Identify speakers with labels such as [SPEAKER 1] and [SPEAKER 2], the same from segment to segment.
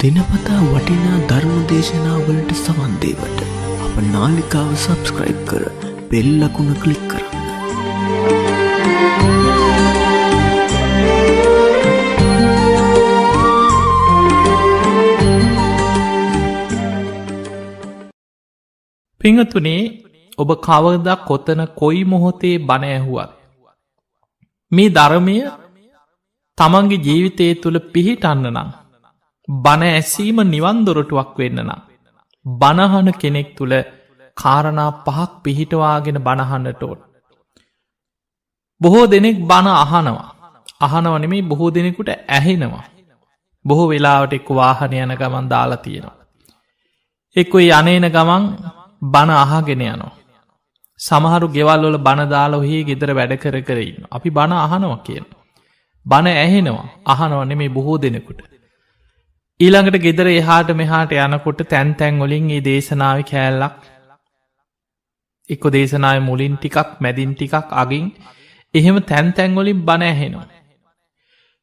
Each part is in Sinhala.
[SPEAKER 1] දෙනපතා වටිනා ධර්ම දේශනාවලට සවන්දේවට අප නාලිකාව සබස්ක්‍රයිබ් කර පෙල්ලකුණ කලික් කරන්න. පිංහතුනේ ඔබ කවදා කොතන කොයි මොහොතේ බණඇහුවත්. මේ ධර්මය තමන්ගේ ජීවිතය තුළ පිහිටන්න නම් බණ ඇසීම නිවන් දොරටුවක් වෙන්න නම්. බණහන කෙනෙක් තුළ කාරණා පහක් පිහිටවාගෙන බණහන්නට ඕට. බොහෝ දෙනෙක් බණ අහනවා. අහනවනෙමේ බොහෝ දෙනෙකුට ඇහෙනවා. බොහෝ වෙලාවට එක්ක වාහන යන ගමන් දාලා තියෙනවා. එක්කො යනේන ගමන් බණ අහගෙන යනවා. සමහරු ගෙවල්ලොල බණදාලා ඔහේ ගෙදර වැඩ කර කරන්න. අපි බණ අහනවා කියන. බණ ඇහෙනවා අහනවනෙ මේ බොහෝ දෙනෙකුට. ඊළඟට ගෙදර එහාට මෙහාට යනකොට තැන් තැන්වලින් ඒ දේශනාව කෑල්ලක් එක්කො දේශනාය මුලින් ටිකක් මැදින් ටිකක් අගින් එහෙම තැන් තැන්වලින් බණ ඇහෙනවා.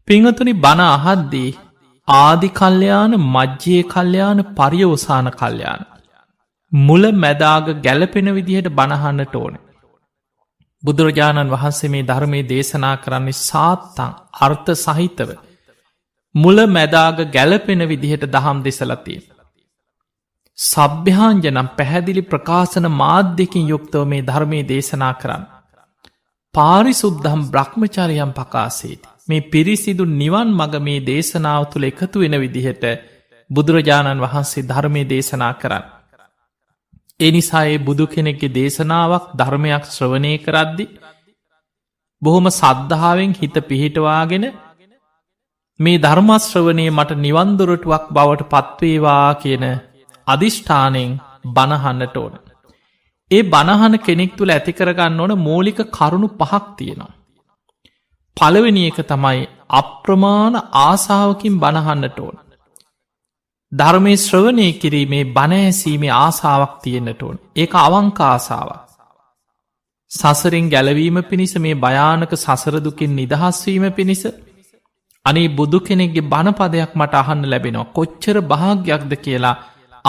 [SPEAKER 1] පිංහතුනි බණ අහද්දී ආදි කල්්‍යයාන මජ්්‍යයේ කල්්‍යයාන පරියෝසාන කල්්‍යයාන. මුල මැදාග ගැලපෙන විදිහට බණහන්නට ඕන. බුදුරජාණන් වහන්සේ මේ ධර්මයේ දේශනා කරන්නේ සාත්තං අර්ථ සහිතව. මුල මැදාග ගැලපෙන විදිහට දහම් දෙසලතිය. සභ්‍යාංජ නම් පැහැදිලි ප්‍රකාශන මාධ්‍යකින් යුක්තව මේ ධර්මය දේශනා කරන්න. පාරිසුද්ධම් බ්‍රහ්මචරයම් පකාසේට. මේ පිරිසිදු නිවන් මග මේ දේශනාව තුළ එකතු වෙන විදිහට බුදුරජාණන් වහන්සේ ධර්මය දේශනා කරන්න. එනිසායේ බුදු කෙනෙක්ගේ දේශනාවක් ධර්මයක් ශ්‍රවණය කරද්දි. බොහොම සද්ධාවෙන් හිත පිහිටවාගෙන මේ ධර්මශ්‍රවනය මට නිවන්දුරටුවක් බවට පත්වේවා කියන අධිෂ්ඨානයෙන් බණහන්නට ඕන. ඒ බණහන කෙනෙක් තුළ ඇතිකරගන්න ඕන මූලික කරුණු පහක් තියෙනවා. පළවෙනි එක තමයි අප්‍රමාණ ආසාාවකින් බණහන්නට ඕන. ධර්මය ශ්‍රවණය කිරීමේ බණඇසීමේ ආසාාවක් තියෙන්න්නට ඕන් ඒක අවංක ආසාාවක්. සසරින් ගැලවීම පිණිස මේ භයානක සසරදුකින් නිදහස්වීම පිණිස අනේ බුදු කෙනෙක්ගේ බණපදයක් මට අහන්න ලැබෙනවා කොච්චර භාග්‍යයක්ද කියලා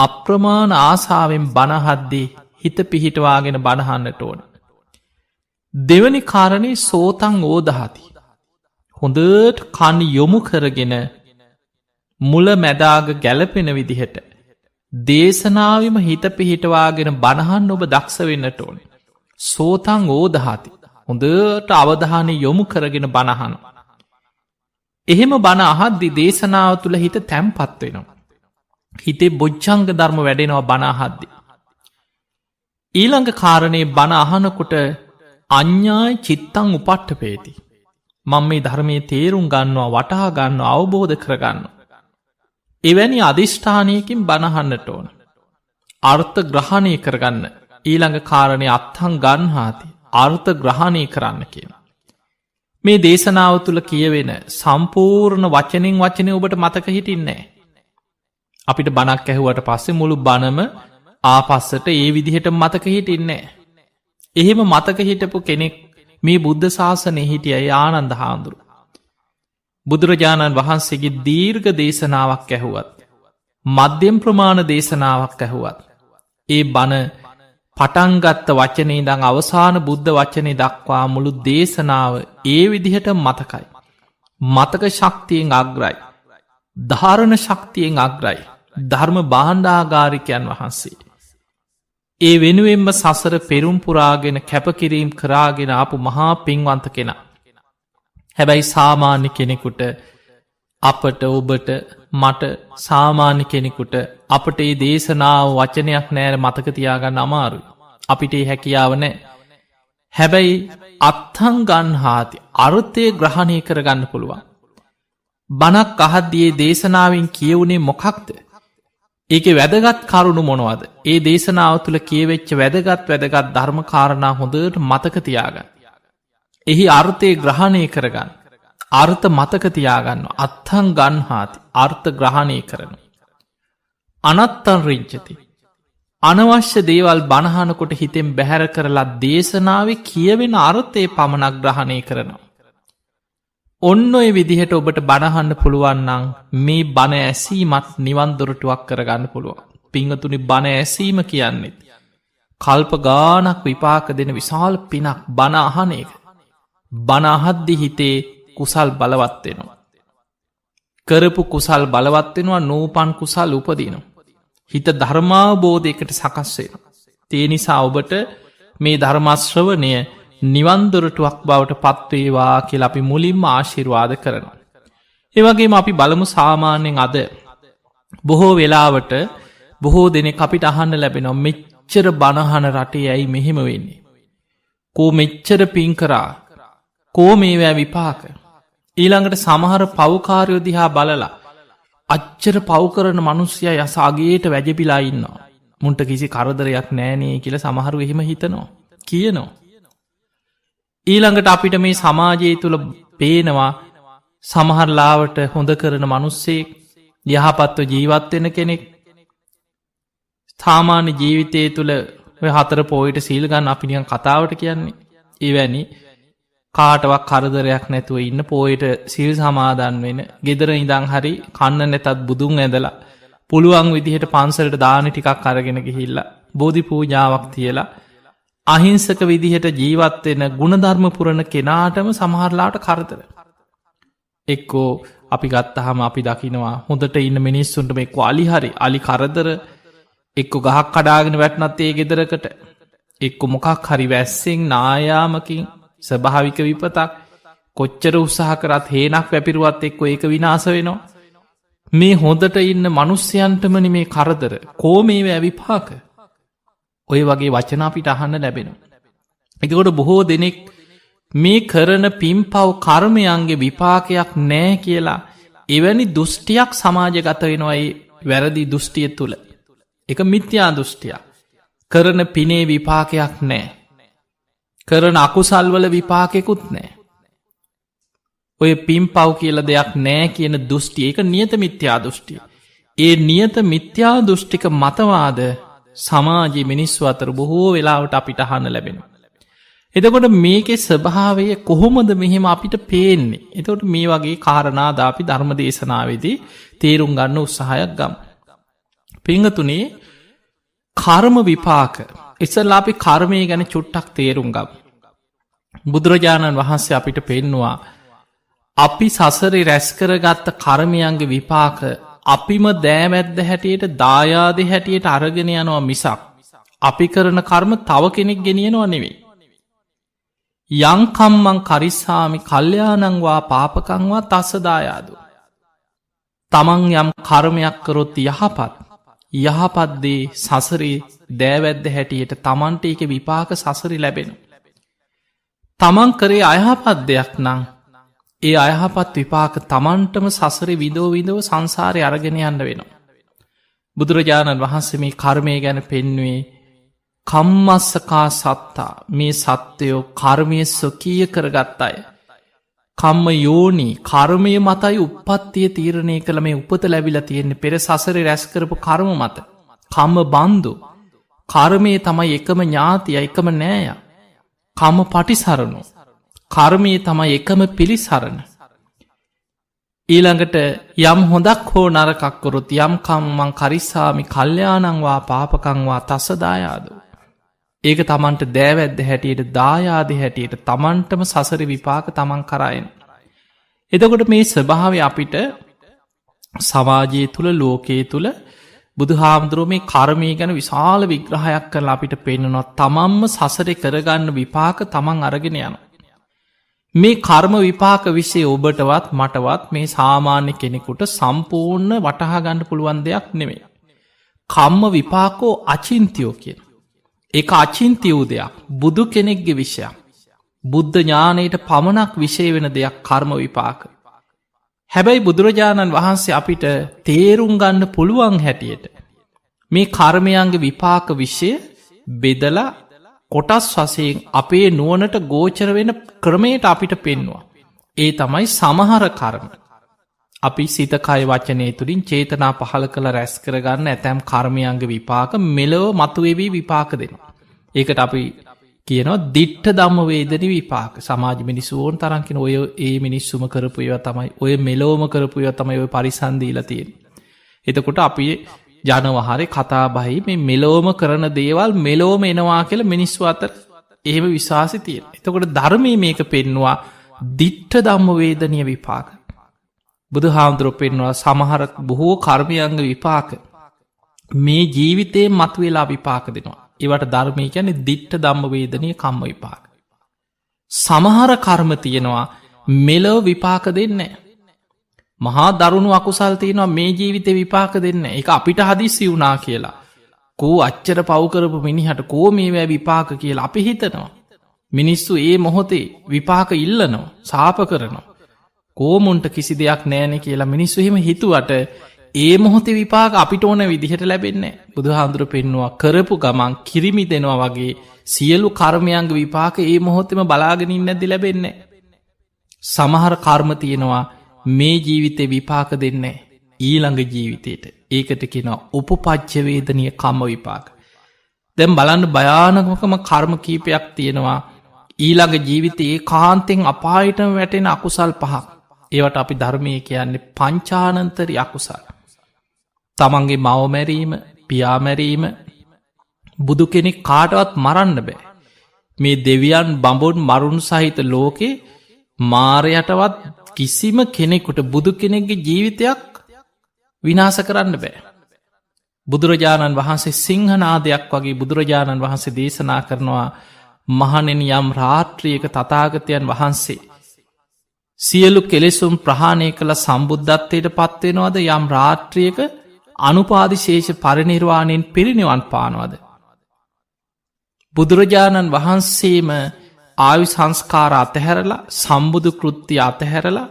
[SPEAKER 1] අප්‍රමාණ ආසාාවෙන් බණහද්දී හිත පිහිටවාගෙන බණහන්නට ඕන. දෙවනි කාරණේ සෝතං ඕදහති. හොඳට කන් යොමු කරගෙන මුල මැදාග ගැලපෙන විදිහට. දේශනාවම හිත පිහිටවාගෙන බණහන් ඔබ දක්ෂ වෙන්නට ඕන. සෝතං ඕදහති. හොඳට අවධානය යොමු කරගෙන බණහනවා. එහෙම බණ අහද්දි දේශනාව තුළ හිත තැම්පත් වෙනවා. හිතේ බොච්චංග ධර්ම වැඩෙනවා බනාහද්දි. ඊළඟ කාරණයේ බණ අහනකොට අඥ්ඥායි චිත්තං උපට්ට පේති. මං මේ ධර්මය තේරුම් ගන්නවා වටහා ගන්න අවබෝධ කරගන්න. එවැනි අධිෂ්ඨානයකින් බණහන්නට ඕන. අර්ථ ග්‍රහණය කරගන්න ඊළඟ කාරණය අත්හං ගන්හාති අර්ථ ග්‍රහණය කරන්න කියන. මේ දේශනාව තුළ කියවෙන සම්පූර්ණ වචනින් වචනය ඔබට මතක හිටින්නේ. අපිට බණක් ඇහුවට පස්සේ මුළු බණම ආපස්සට ඒ විදිහට මතක හිටින්නේ. එහෙම මතක හිටපු කෙනෙක් මේ බුද්ධ ශාසනය හිටිය යානන්ද හාමුදුරු. බුදුරජාණන් වහන්සේගේ දීර්ඝ දේශනාවක් ඇැහුවත්. මධ්‍යම් ප්‍රමාණ දේශනාවක් ඇැහුවත්. ඒ බණ පටන්ගත්ත වචනේ දං අවසාන බුද්ධ වචනය දක්වා මුළු දේශනාව ඒ විදිහට මතකයි. මතක ශක්තියෙන් අග්‍රයි. ධාරණ ශක්තියෙන් අග්‍රයි. ධර්ම බාණ්ඩාගාරිකයන් වහන්සේ. ඒ වෙනුවෙන්ම සසර පෙරුම්පුරාගෙන කැපකිරීම් කරාගෙන ආපු මහා පින්වන්ත කෙනා. හැබැයි සාමාන්‍ය කෙනෙකුට අපට ඔබට මට සාමාන්‍ය කෙනෙකුට අපට ඒ දේශනාව වචනයක් නෑර මතකතියාගන්න අමාරු. අපිට හැකියාව නෑ. හැබැයි අත්හං ගන්හාති අරුත්තය ග්‍රහණය කරගන්න පුළුවන්. බනක් අහද්දියේ දේශනාවෙන් කියවුණේ මොකක්ද. ඒක වැදගත් කරුණු මොනවද. ඒ දේශනාව තුළ කියවෙච්ච වැදගත් වැදගත් ධර්මකාරණා හොඳට මතකතියාගන්න. එහි අර්ථය ග්‍රහණය කරගන්න. අර්ථ මතක තියාගන්න අත්හං ගන්හාති අර්ථ ග්‍රහණය කරනු. අනත්තන් රිංචති. අනවශ්‍ය දේවල් බණහනකොට හිතෙන් බැහැර කරලා දේශනාව කියවෙන අර්ථය පමණක් ග්‍රහණය කරනවා. ඔන්න ඔය විදිහට ඔබට බණහන්න පුළුවන්නං මේ බණ ඇසීමත් නිවන් දොරටුවක් කරගන්න පුළුවන්. පිංහතුනි බණ ඇසීම කියන්නෙත්. කල්ප ගානක් විපාක දෙන විශාල් පිනක් බණ අහන එක. බනහද්දි හිතේ කුසල් බලවත් වෙනවා. කරපු කුසල් බලවත් වෙනවා නූපන් කුසල් උපදිනවා. හිත ධර්මාබෝධයකට සකස් වෙනවා. තේ නිසා ඔබට මේ ධර්මශ්‍රවණය නිවන්දොරටුවක් බවට පත්වේවා කියල අපි මුලින්ම ආශිර්වාද කරනවා. ඒවගේම අපි බලමු සාමාන්‍යෙන් අද බොහෝ වෙලාවට බොහෝ දෙනෙ අපිට අහන්න ලැබෙනවා මෙච්චර බණහන රටේ ඇයි මෙහෙම වෙන්නේ. කෝ මෙච්චර පින් කරා කෝ මේවෑ විපාක ඊළඟට සමහර පවකාරයෝ දිහා බලලා අච්චර පවකරන මනුස්්‍යය යසාගේට වැජපිලා ඉන්නවා. මුන්ට කිසි කරදරයක් නෑනේ කියල සමහරු එහෙම හිතනවා. කියනවා. ඊළඟට අපිට මේ සමාජයේ තුළ පේනවා සමහරලාවට හොඳ කරන මනුස්සෙක් යහපත්ව ජීවත්වෙන කෙනෙක් ස්ථාමාන්‍ය ජීවිතය තුළ හතර පෝයට සීල්ගන්න අපිනිියන් කතාවට කියන්නේ. එවැනි කාටවක් කරදරයක් නැතුව ඉන්න පෝයට සිල් සමාදන් වෙන ගෙදර ඉඳං හරි කන්න නැතත් බුදුන් ඇදලා පුළුවන් විදිහට පන්සලට දාන ටිකක් අරගෙන ගිහිල්ලා බෝධි පූජාවක් තියලා අහිංසක විදිහට ජීවත්වෙන ගුණධර්ම පුරණ කෙනාටම සමහරලාට කරතර එක්කෝ අපි ගත්තහම අපි දකිනවා හොඳට ඉන්න මිනිස්සුන්ට මේ අලිහරි අලි කරදර එක්කු ගහක් කඩාගෙන වැටනත් ඒ ගෙදරකට එක්කු මොකක් හරි වැස්සෙන් නායාමකින් ස්භාවික විපතක් කොච්චර උත්සාහ කරත් හේනක් වැපිරුවත් එක්ක ඒක විනාස වෙනවා. මේ හොඳට ඉන්න මනුස්්‍යයන්ටමන මේ කරදර කෝමේව ඇවිපාක ඔය වගේ වචනාපිට අහන්න ලැබෙනවා. එතකොට බොහෝ දෙනෙක් මේ කරන පිම්පව් කර්මයන්ගේ විපාකයක් නෑ කියලා එවැනි දෘෂ්ටියක් සමාජගත වෙනවයි වැරදි දෘෂ්ටිය තුළ. එක මිත්‍යා දෘෂ්ටියක් කරන පිනේ විපාකයක් නෑ. කරන අකුසල්වල විපාකෙකුත් නෑ. ඔය පිම් පව් කියල දෙයක් නෑ කියන දෘෂ්ටිය එක නියත මිත්‍යා දෘෂ්ටිය. ඒ නියත මිත්‍යා දෘෂ්ටික මතවාද සමාජ මිනිස්ව අතර බොහෝ වෙලාවට අපිට හන්න ලැබෙන. එතකොට මේකෙ ස්වභාවය කොහොමද මෙහෙම අපිට පේන්නේ. එතකොට මේ වගේ කාරණාදාපි ධර්ම දේශනාවේදී තේරුම් ගන්න උත්සාහයක් ගම්. පිංහතුනේ කර්ම විපාක ඉස්සල්ලා අපි කර්මය ගැන චුට්ටක් තේරුම් ගම්. බුදුරජාණන් වහන්සේ අපිට පෙන්නවා. අපි සසරි රැස්කරගත්ත කර්මයන්ගේ විපාක අපිම දෑමැද්ද හැටියට දායාද හැටියට අරගෙන යනවා මිසක්. අපි කරන කර්ම තව කෙනෙක් ගෙනියෙනවා නෙවෙයි. යංකම්මං කරිස්සාමි කල්්‍යයානංවා පාපකංවා තස්සදායාද. තමන් යම් කර්මයක් කරොත් යහපත් යහපත්දේ සසරේ දෑවැද්ද හැටියට තමන්ට එක විපාක සසරි ලැබෙන. තමන් කරේ අයහපත් දෙයක් නං ඒ අයහපත් විපාක තමන්ටම සසරි විදෝ විදෝ සංසාරය අරගෙන යන්න වෙනවා. බුදුරජාණන් වහන්සේ මේ කර්මය ගැන පෙන්නුවේ කම්මස්සකා සත්තා මේ සත්‍යයෝ කර්මය ස්වකීය කරගත් අය. කම්ම යෝනී කර්මය මතයි උපත්තිය තීරණය කළ මේ උපත ලැබිල තියෙන්නේ පෙර සසර රැස්කරපු කර්ම මත. කම්ම බන්දු. කර්මයේ තමයි එකම ඥාතිය එකම නෑය. කම පටිසරණු. කර්මයේ තමයි එකම පිළිසරණ. ඊළඟට යම් හොඳක් හෝ නරකක්කොරොත් යම් කම්මං කරිස්සාමි කල්්‍යයානංවා පාපකංවා තසදායාදෝ. ඒක තමන්ට දෑවැද්ද හැටියට දායාද හැටියට තමන්ටම සසර විපාක තමන් කරයෙන්. එතකොට මේ ස්වභාව අපිට සමාජයේ තුළ ලෝකයේ තුළ බුදු හාමුදුරුව මේ කර්මය ගැන විශාල විග්‍රහයක් කරල අපිට පෙන්නවා තමන්ම සසර කරගන්න විපාක තමන් අරගෙන යන. මේ කර්ම විපාක විසේ ඔබටවත් මටවත් මේ සාමාන්‍ය කෙනෙකුට සම්පූර්ණ වටහාගණ්ඩ පුළුවන් දෙයක් නෙමේ. කම්ම විපාකෝ අචින්තියෝ කියන. එක අචින්තියූ දෙයක් බුදු කෙනෙක්ගේ විෂයක් බුද්ධ ඥානයට පමණක් විෂය වෙන දෙයක් කර්ම විපාක හැබැයි බුදුරජාණන් වහන්සේ අපිට තේරුම් ගන්න පුළුවන් හැටියට මේ කර්මයන්ගේ විපාක විශ්ය බෙදලා කොටස් වසයෙන් අපේ නුවනට ගෝචර වෙන ක්‍රමයට අපිට පෙන්වා. ඒ තමයි සමහර කර්මට. අපි සිත කය වචනය තුළින් චේතනා පහළ කළ රැස් කරගන්න ඇතැම් කර්මයන්ග විපාක මෙලෝ මතුවෙවී විපාක දෙනවා. ඒකට අපි කියනවා දිට්ට දම්ම වේදන විපාක සමාජ මිනිස්සුවෝන් තරන්කින ඔය ඒ මිනිස්සුම කරපුයව තමයි ඔය මෙලෝම කරපුයව තමයි ඔය පරිසන්දීලතියෙන්. එතකොට අපි ජනවහරි කතා බහි මේ මෙලෝම කරන දේවල් මෙලෝම එනවා කියල මිනිස්ව අතර එහෙම විශවාසි තියෙන. එතකොට ධර්මය මේක පෙන්වා දිට්ට දම්ම වේදනය විපාක බුදු හාමුදුරුව පෙන්වා සමහර බොහෝ කර්මයංග විපාක මේ ජීවිතයේ මතුවෙලා විපාක දෙනවා. ඒවට ධර්මය ගැන දිට්ට දම්මවේදනය කම්ම විපාක. සමහර කර්ම තියෙනවා මෙලොව විපාක දෙන්නේ. මහා දරුණු අකුසල් තියෙනවා මේ ජීවිතය විපාක දෙන්න එක අපිට හදිස්සි වුනා කියලා. කෝ අච්චර පවකරපු මිනිහට කෝ මේවැ විපාක කියලා අපි හිතනවා. මිනිස්සු ඒ මොහොතේ විපාක ඉල්ලනවා සාප කරනවා. කෝමුන්ට කිසි දෙයක් නෑනෙ කියලා මිනිස්සු එහෙම හිතුවට ඒ මොහොත විපාක අපිට ඕන විදිහට ලැබෙන්නේ බුදු හාමුදුර පෙන්නවා කරපු ගමන් කිරිමි දෙනවා වගේ සියලු කර්මයංග විපාක ඒ මොහොතම බලාගෙනින් නැදි ලැබෙන්නේ. සමහර කර්ම තියෙනවා මේ ජීවිතය විපාක දෙන්නේ ඊළඟ ජීවිතයට ඒකට කෙනවා උපපච්චවේදනය කම්ම විපාක. දැම් බලන්න භයානකමකම කර්ම කීපයක් තියෙනවා ඊළඟ ජීවිතයේ කාන්තෙන් අපායිටම වැටෙන අකුසල් පහක්. ඒවට අපි ධර්මය කියන්නේ පංචානන්තරි අකුසල්. තමන්ගේ මවමැරීම පියාමැරීම බුදු කෙනෙක් කාටවත් මරන්න බෑ. මේ දෙවියන් බඹුන් මරුණු සහිත ලෝකේ මාරයටවත් කිසිම කෙනෙකුට බුදු කෙනෙක්ගේ ජීවිතයක් විනාස කරන්න බෑ. බුදුරජාණන් වහන්සේ සිංහනාදයක් වගේ බුදුරජාණන් වහන්සේ දේශනා කරනවා මහනෙන යම් රාත්‍රියක තතාගතයන් වහන්සේ සියලු කෙලෙසුම් ප්‍රහාණය කළ සම්බුද්ධත්වයට පත්වෙනවද යම් රාත්‍රියක අනුපාදිශේෂ පරිනිර්වාණයෙන් පිරිනිවන් පානවද. බුදුරජාණන් වහන්සේම ආයු සංස්කාර අතහැරලා සම්බුදු කෘත්ති අතහැරලා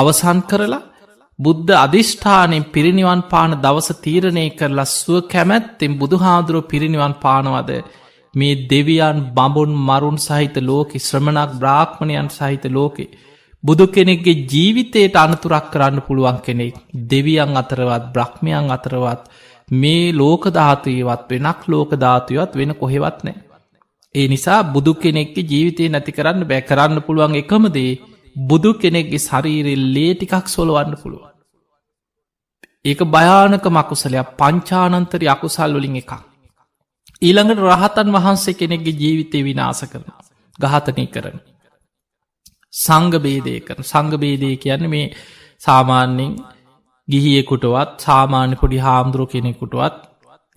[SPEAKER 1] අවසන් කරලා බුද්ධ අධිෂ්ඨානෙන් පිරිනිවන් පාන දවස තීරණය කරලා ස්ුව කැමැත්තෙන් බුදුහාදුරුව පිරිනිවන් පානවද මේ දෙවියන් බඹුන් මරුන් සහිත ලෝකෙ ශ්‍රමණක් බ්‍රාහ්මණයන් සහිත ලෝකේ බුදු කෙනෙක්ගේ ජීවිතයට අනතුරක් කරන්න පුළුවන් කෙනෙක් දෙවියන් අතරවත් බ්‍රහ්මයන් අතරවත් මේ ලෝකධාතුයවත් වෙනක් ලෝකධාතුයවත් වෙන කොහෙවත් නෑ. ඒ නිසා බුදු කෙනෙක්ක ජීවිතය නැති කරන්න බෑ කරන්න පුළුවන් එකමදේ බුදු කෙනෙක්ගේ ශරීරෙල්ලේ ටිකක් සොලවන්න පුළුවන්. ඒක භයානක මකුසලයක් පංචානන්තරි අකුසල් වලින් එකක්. ඊළඟට රහතන් වහන්සේ කෙනෙක්ගේ ජීවිතය විනාස කරන ගහතනය කරන. සංගබේදය කරන සංගබේදය කියන්න මේ සාමාන්‍යෙන් ගිහියෙකුටවත් සාමාන්‍ය පොඩි හාමුදුරුව කෙනෙකුටවත්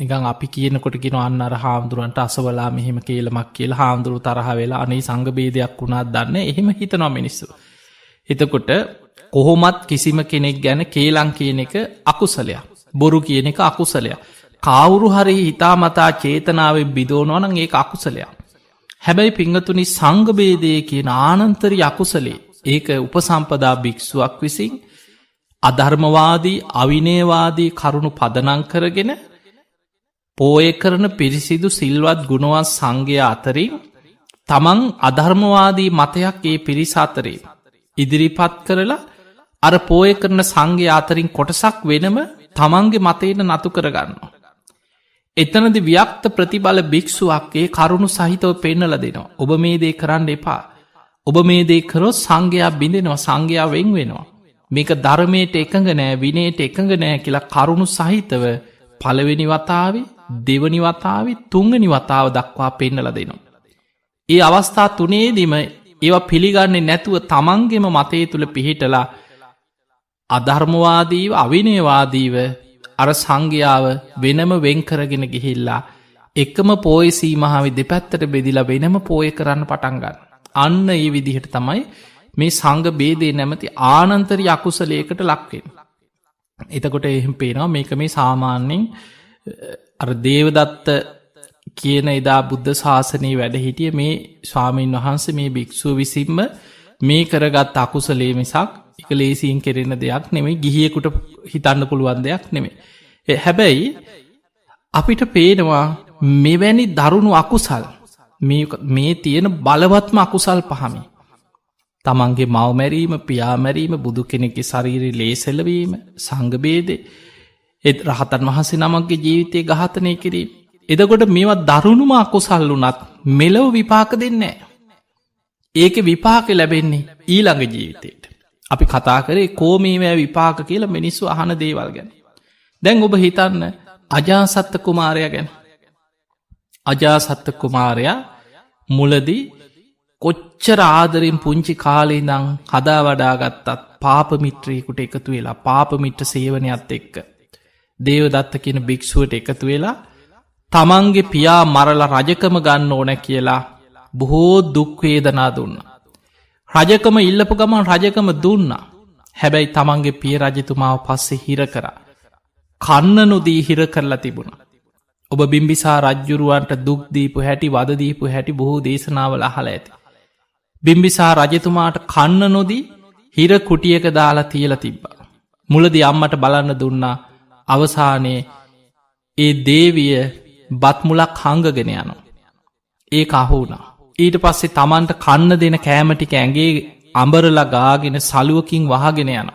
[SPEAKER 1] නිකං අපි කියනකොට ගෙන අන්න අර හාමුදුරුවන්ට අසවලා මෙහෙම කියලමක් කියල හාමුදුරු තරහ වෙලා අනේ සංගබේදයක් වුණත් දන්න එහෙම හිතනවා මිනිස්සු. එතකොට කොහොමත් කිසිම කෙනෙක් ගැන කේලං කියන එක අකුසලයක්. බොරු කියන එක අකුසලයක්. කවුරු හරි හිතාමතා චේතනාව බිදෝනවනන් ඒ අකුසලයක්. හැබැයි පිංහතුනි සංගබේදය කියන ආනන්තරි අකුසලේ ඒක උපසම්පදා භික්‍ෂුවක් විසින් අධර්මවාදී අවිනේවාදී කරුණු පදනං කරගෙන පෝය කරන පිරිසිදු සිල්වත් ගුණවත් සංඝය අතරින් තමන් අධර්මවාදී මතයක් ඒ පිරිස අතරේ ඉදිරිපත් කරලා අර පෝය කරන සංඝය අතරින් කොටසක් වෙනම තමන්ගේ මතයට නතු කරගන්නවා. එතනද ව්‍යක්ත ප්‍රතිබල භික්‍ෂුවක්ගේ කරුණු සහිතව පෙන්නල දෙනවා. ඔබ මේ දේ කරන්න එපා. ඔබ මේ දේ කරොත් සංඝයා බිඳෙනවා සංඝයා වෙන් වෙනවා. මේක ධර්මයට එකඟ නෑ විනයට එකඟ නෑ කියලා කරුණු සහිතව පළවෙනි වතාව දෙවනි වතාව තුංගනි වතාව දක්වා පෙන්නල දෙනවා. ඒ අවස්ථා තුනේදම ඒවා පිළිගන්නේ නැතුව තමන්ගෙම මතය තුළ පිහිටලා අධර්මවාදීව අවිනයවාදීව අර සංඝයාව වෙනම වෙන්කරගෙන ගිහිල්ලා එකම පෝය සීමහාවි දෙපැත්තට බෙදිලා වෙනම පෝය කරන්න පටන්ගන්න. අන්න ඒ විදිහට තමයි මේ සංග බේදේ නැමති ආනන්තර යකුසලයකට ලක්වෙන්. එතකොට එහෙම පේනවා මේක මේ සාමාන්‍යෙන් අර දේවදත්ත කියන එදා බුද්ධ ශාසනයේ වැඩ හිටිය මේ ස්වාමීන් වහන්ස මේ භික්‍ෂූ විසින්ම මේ කරගත් අකුසලේ මිසක් එක ලේසියෙන් කෙරෙන දෙයක් නෙමේ ගිහියකුට හිතන්න පුළුවන් දෙයක් නෙමේ හැබැයි අපිට පේනවා මෙවැනි දරුණු අකුසල් මේ තියෙන බලවත්ම අකුසල් පහමි තමන්ගේ මවමැරීම පියාමැරීම බුදු කෙනෙකි ශරීරි ලේසැලවීම සංගබේදේ එත් රහතන් වහන්සේ නමක්ගේ ජීවිතය ඝාතනය කිරීම. එදකොට මේවා දරුණුම අකුසල් වනත් මෙලොව විපාක දෙන්නේ. ඒක විපාක ලැබෙන්නේ ඊළඟ ජීවිතයට. අපි කතා කරේ කෝමීමෑ විපාක කියලා මිනිස්සු අහන දේවල් ගැන. දැන් ඔබ හිතන්න අජාසත්ත කුමාරය ගැන. අජාසත්ත කුමාරයා මුලදී කොච්චර ආදරින් පුංචි කාලේ නං හදා වඩාගත්තත් පාපමිත්‍රීකුට එකතු වෙලා පාපමිට්‍ර සේවනයක්ත් එක්ක. දේවදත්ත කියන භික්‍ෂුවට එකතු වෙලා තමන්ගේ පියා මරල රජකම ගන්න ඕන කියලා බොහෝ දුක්වේදනා දුන්න. රජකම ඉල්ලපු ගමන් රජකම දුන්නා. හැබැයි තමන්ගේ පිය රජතුමාව පස්සෙ හිර කරා. කන්න නොදී හිර කරලා තිබුණ. ඔබ බිම්බිසා රජ්ජුරුවන්ට දුක්දීපු හැටි වදදීපු හැටි බොහෝ දේශනාවල අහල ඇත. බිම්බිසා රජතුමාට කන්න නොදී හිර කුටියක දාලා තියල තිබ්බා. මුලදි අම්මට බලන්න දුන්නා අවසානයේ ඒ දේවිය බත්මුලක් හංගගෙන යනු. ඒ අහුුණා. ඊට පස්සේ තමන්ට කන්න දෙන කෑමටික ඇගේ අඹරලා ගාගෙන සලුවකින් වහගෙන යන.